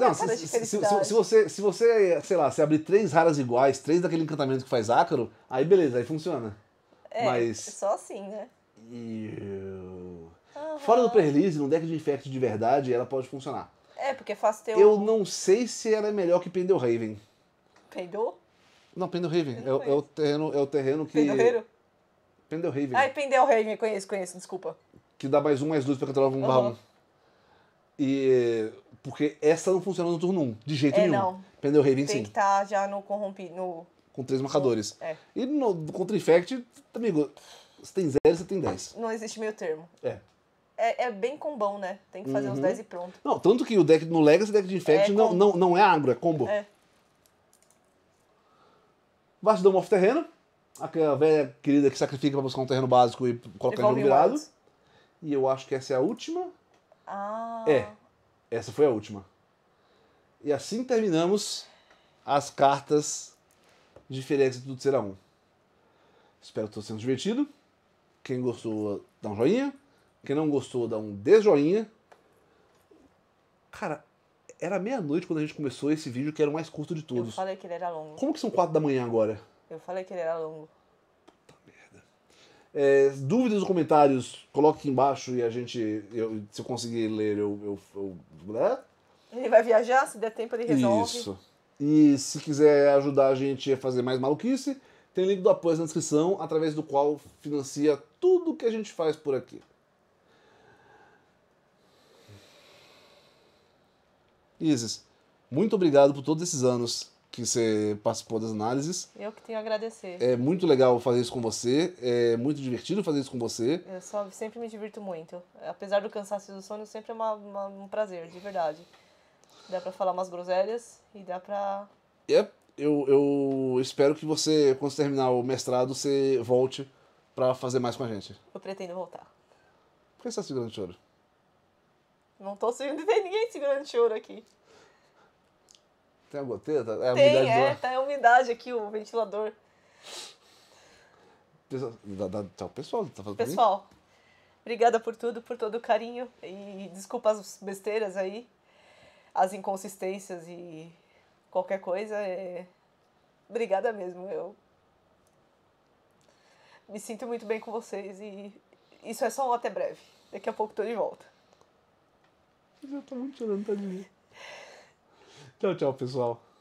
não, se, se, se, se, você, se você, sei lá, se abrir três raras iguais, três daquele encantamento que faz ácaro, aí beleza, aí funciona. É, mas. É só assim, né? Eu... Uhum. Fora do Perlise, num deck de infect de verdade, ela pode funcionar. É, porque faz é fácil ter Eu não sei se ela é melhor que Pendel Raven. Pendel? Não, Pendel Raven. é, é, o terreno, é o terreno que. Pendelreiro? Raven. Ah, Pendel Raven, conheço, conheço, desculpa. Que dá mais um, mais dois pra controlar um uhum. barra um. E. Porque essa não funciona no turno 1, de jeito é, nenhum. Não. Pendel Raven Tem sim. Tem que estar tá já no corrompido. No com três marcadores. É. E no, contra Infect, amigo, você tem zero, você tem dez. Não existe meio termo. É. É, é bem combão, né? Tem que fazer uhum. uns 10 e pronto. Não, tanto que o deck no Legacy, deck de Infect, é, não, não, não é agro, é combo. É. Vastidão off terreno. A velha querida que sacrifica pra buscar um terreno básico e colocar Evolve virado. E eu acho que essa é a última. Ah. É. Essa foi a última. E assim terminamos as cartas diferença de tudo será um. Espero que vocês sendo divertido. Quem gostou, dá um joinha. Quem não gostou, dá um desjoinha. Cara, era meia-noite quando a gente começou esse vídeo que era o mais curto de todos. Eu falei que ele era longo. Como que são quatro da manhã agora? Eu falei que ele era longo. Puta merda. É, dúvidas ou comentários, coloque aqui embaixo e a gente. Eu, se eu conseguir ler, eu. eu, eu... Né? Ele vai viajar, se der tempo ele resolve. Isso. E se quiser ajudar a gente a fazer mais maluquice, tem link do apoio na descrição, através do qual financia tudo que a gente faz por aqui. Isis, muito obrigado por todos esses anos que você participou das análises. Eu que tenho a agradecer. É muito legal fazer isso com você, é muito divertido fazer isso com você. Eu só, sempre me divirto muito. Apesar do cansaço e do sono, sempre é uma, uma, um prazer, de verdade dá pra falar umas groselhas e dá pra. Yep. Eu, eu espero que você, quando terminar o mestrado, você volte pra fazer mais com a gente. Eu pretendo voltar. Por que você tá segurando o choro? Não tô segurando. Tem ninguém segurando choro aqui. Tem a goteira? Tá? É a tem, umidade é, do... tá é a umidade aqui, o ventilador. Pessoal, dá, dá, tchau, tá, pessoal. Tá pessoal, obrigada por tudo, por todo o carinho e desculpa as besteiras aí as inconsistências e qualquer coisa, é... obrigada mesmo. Eu me sinto muito bem com vocês e isso é só um até breve. Daqui a pouco tô de volta. Eu tô muito chorando, tá de mim. Tchau, tchau, pessoal.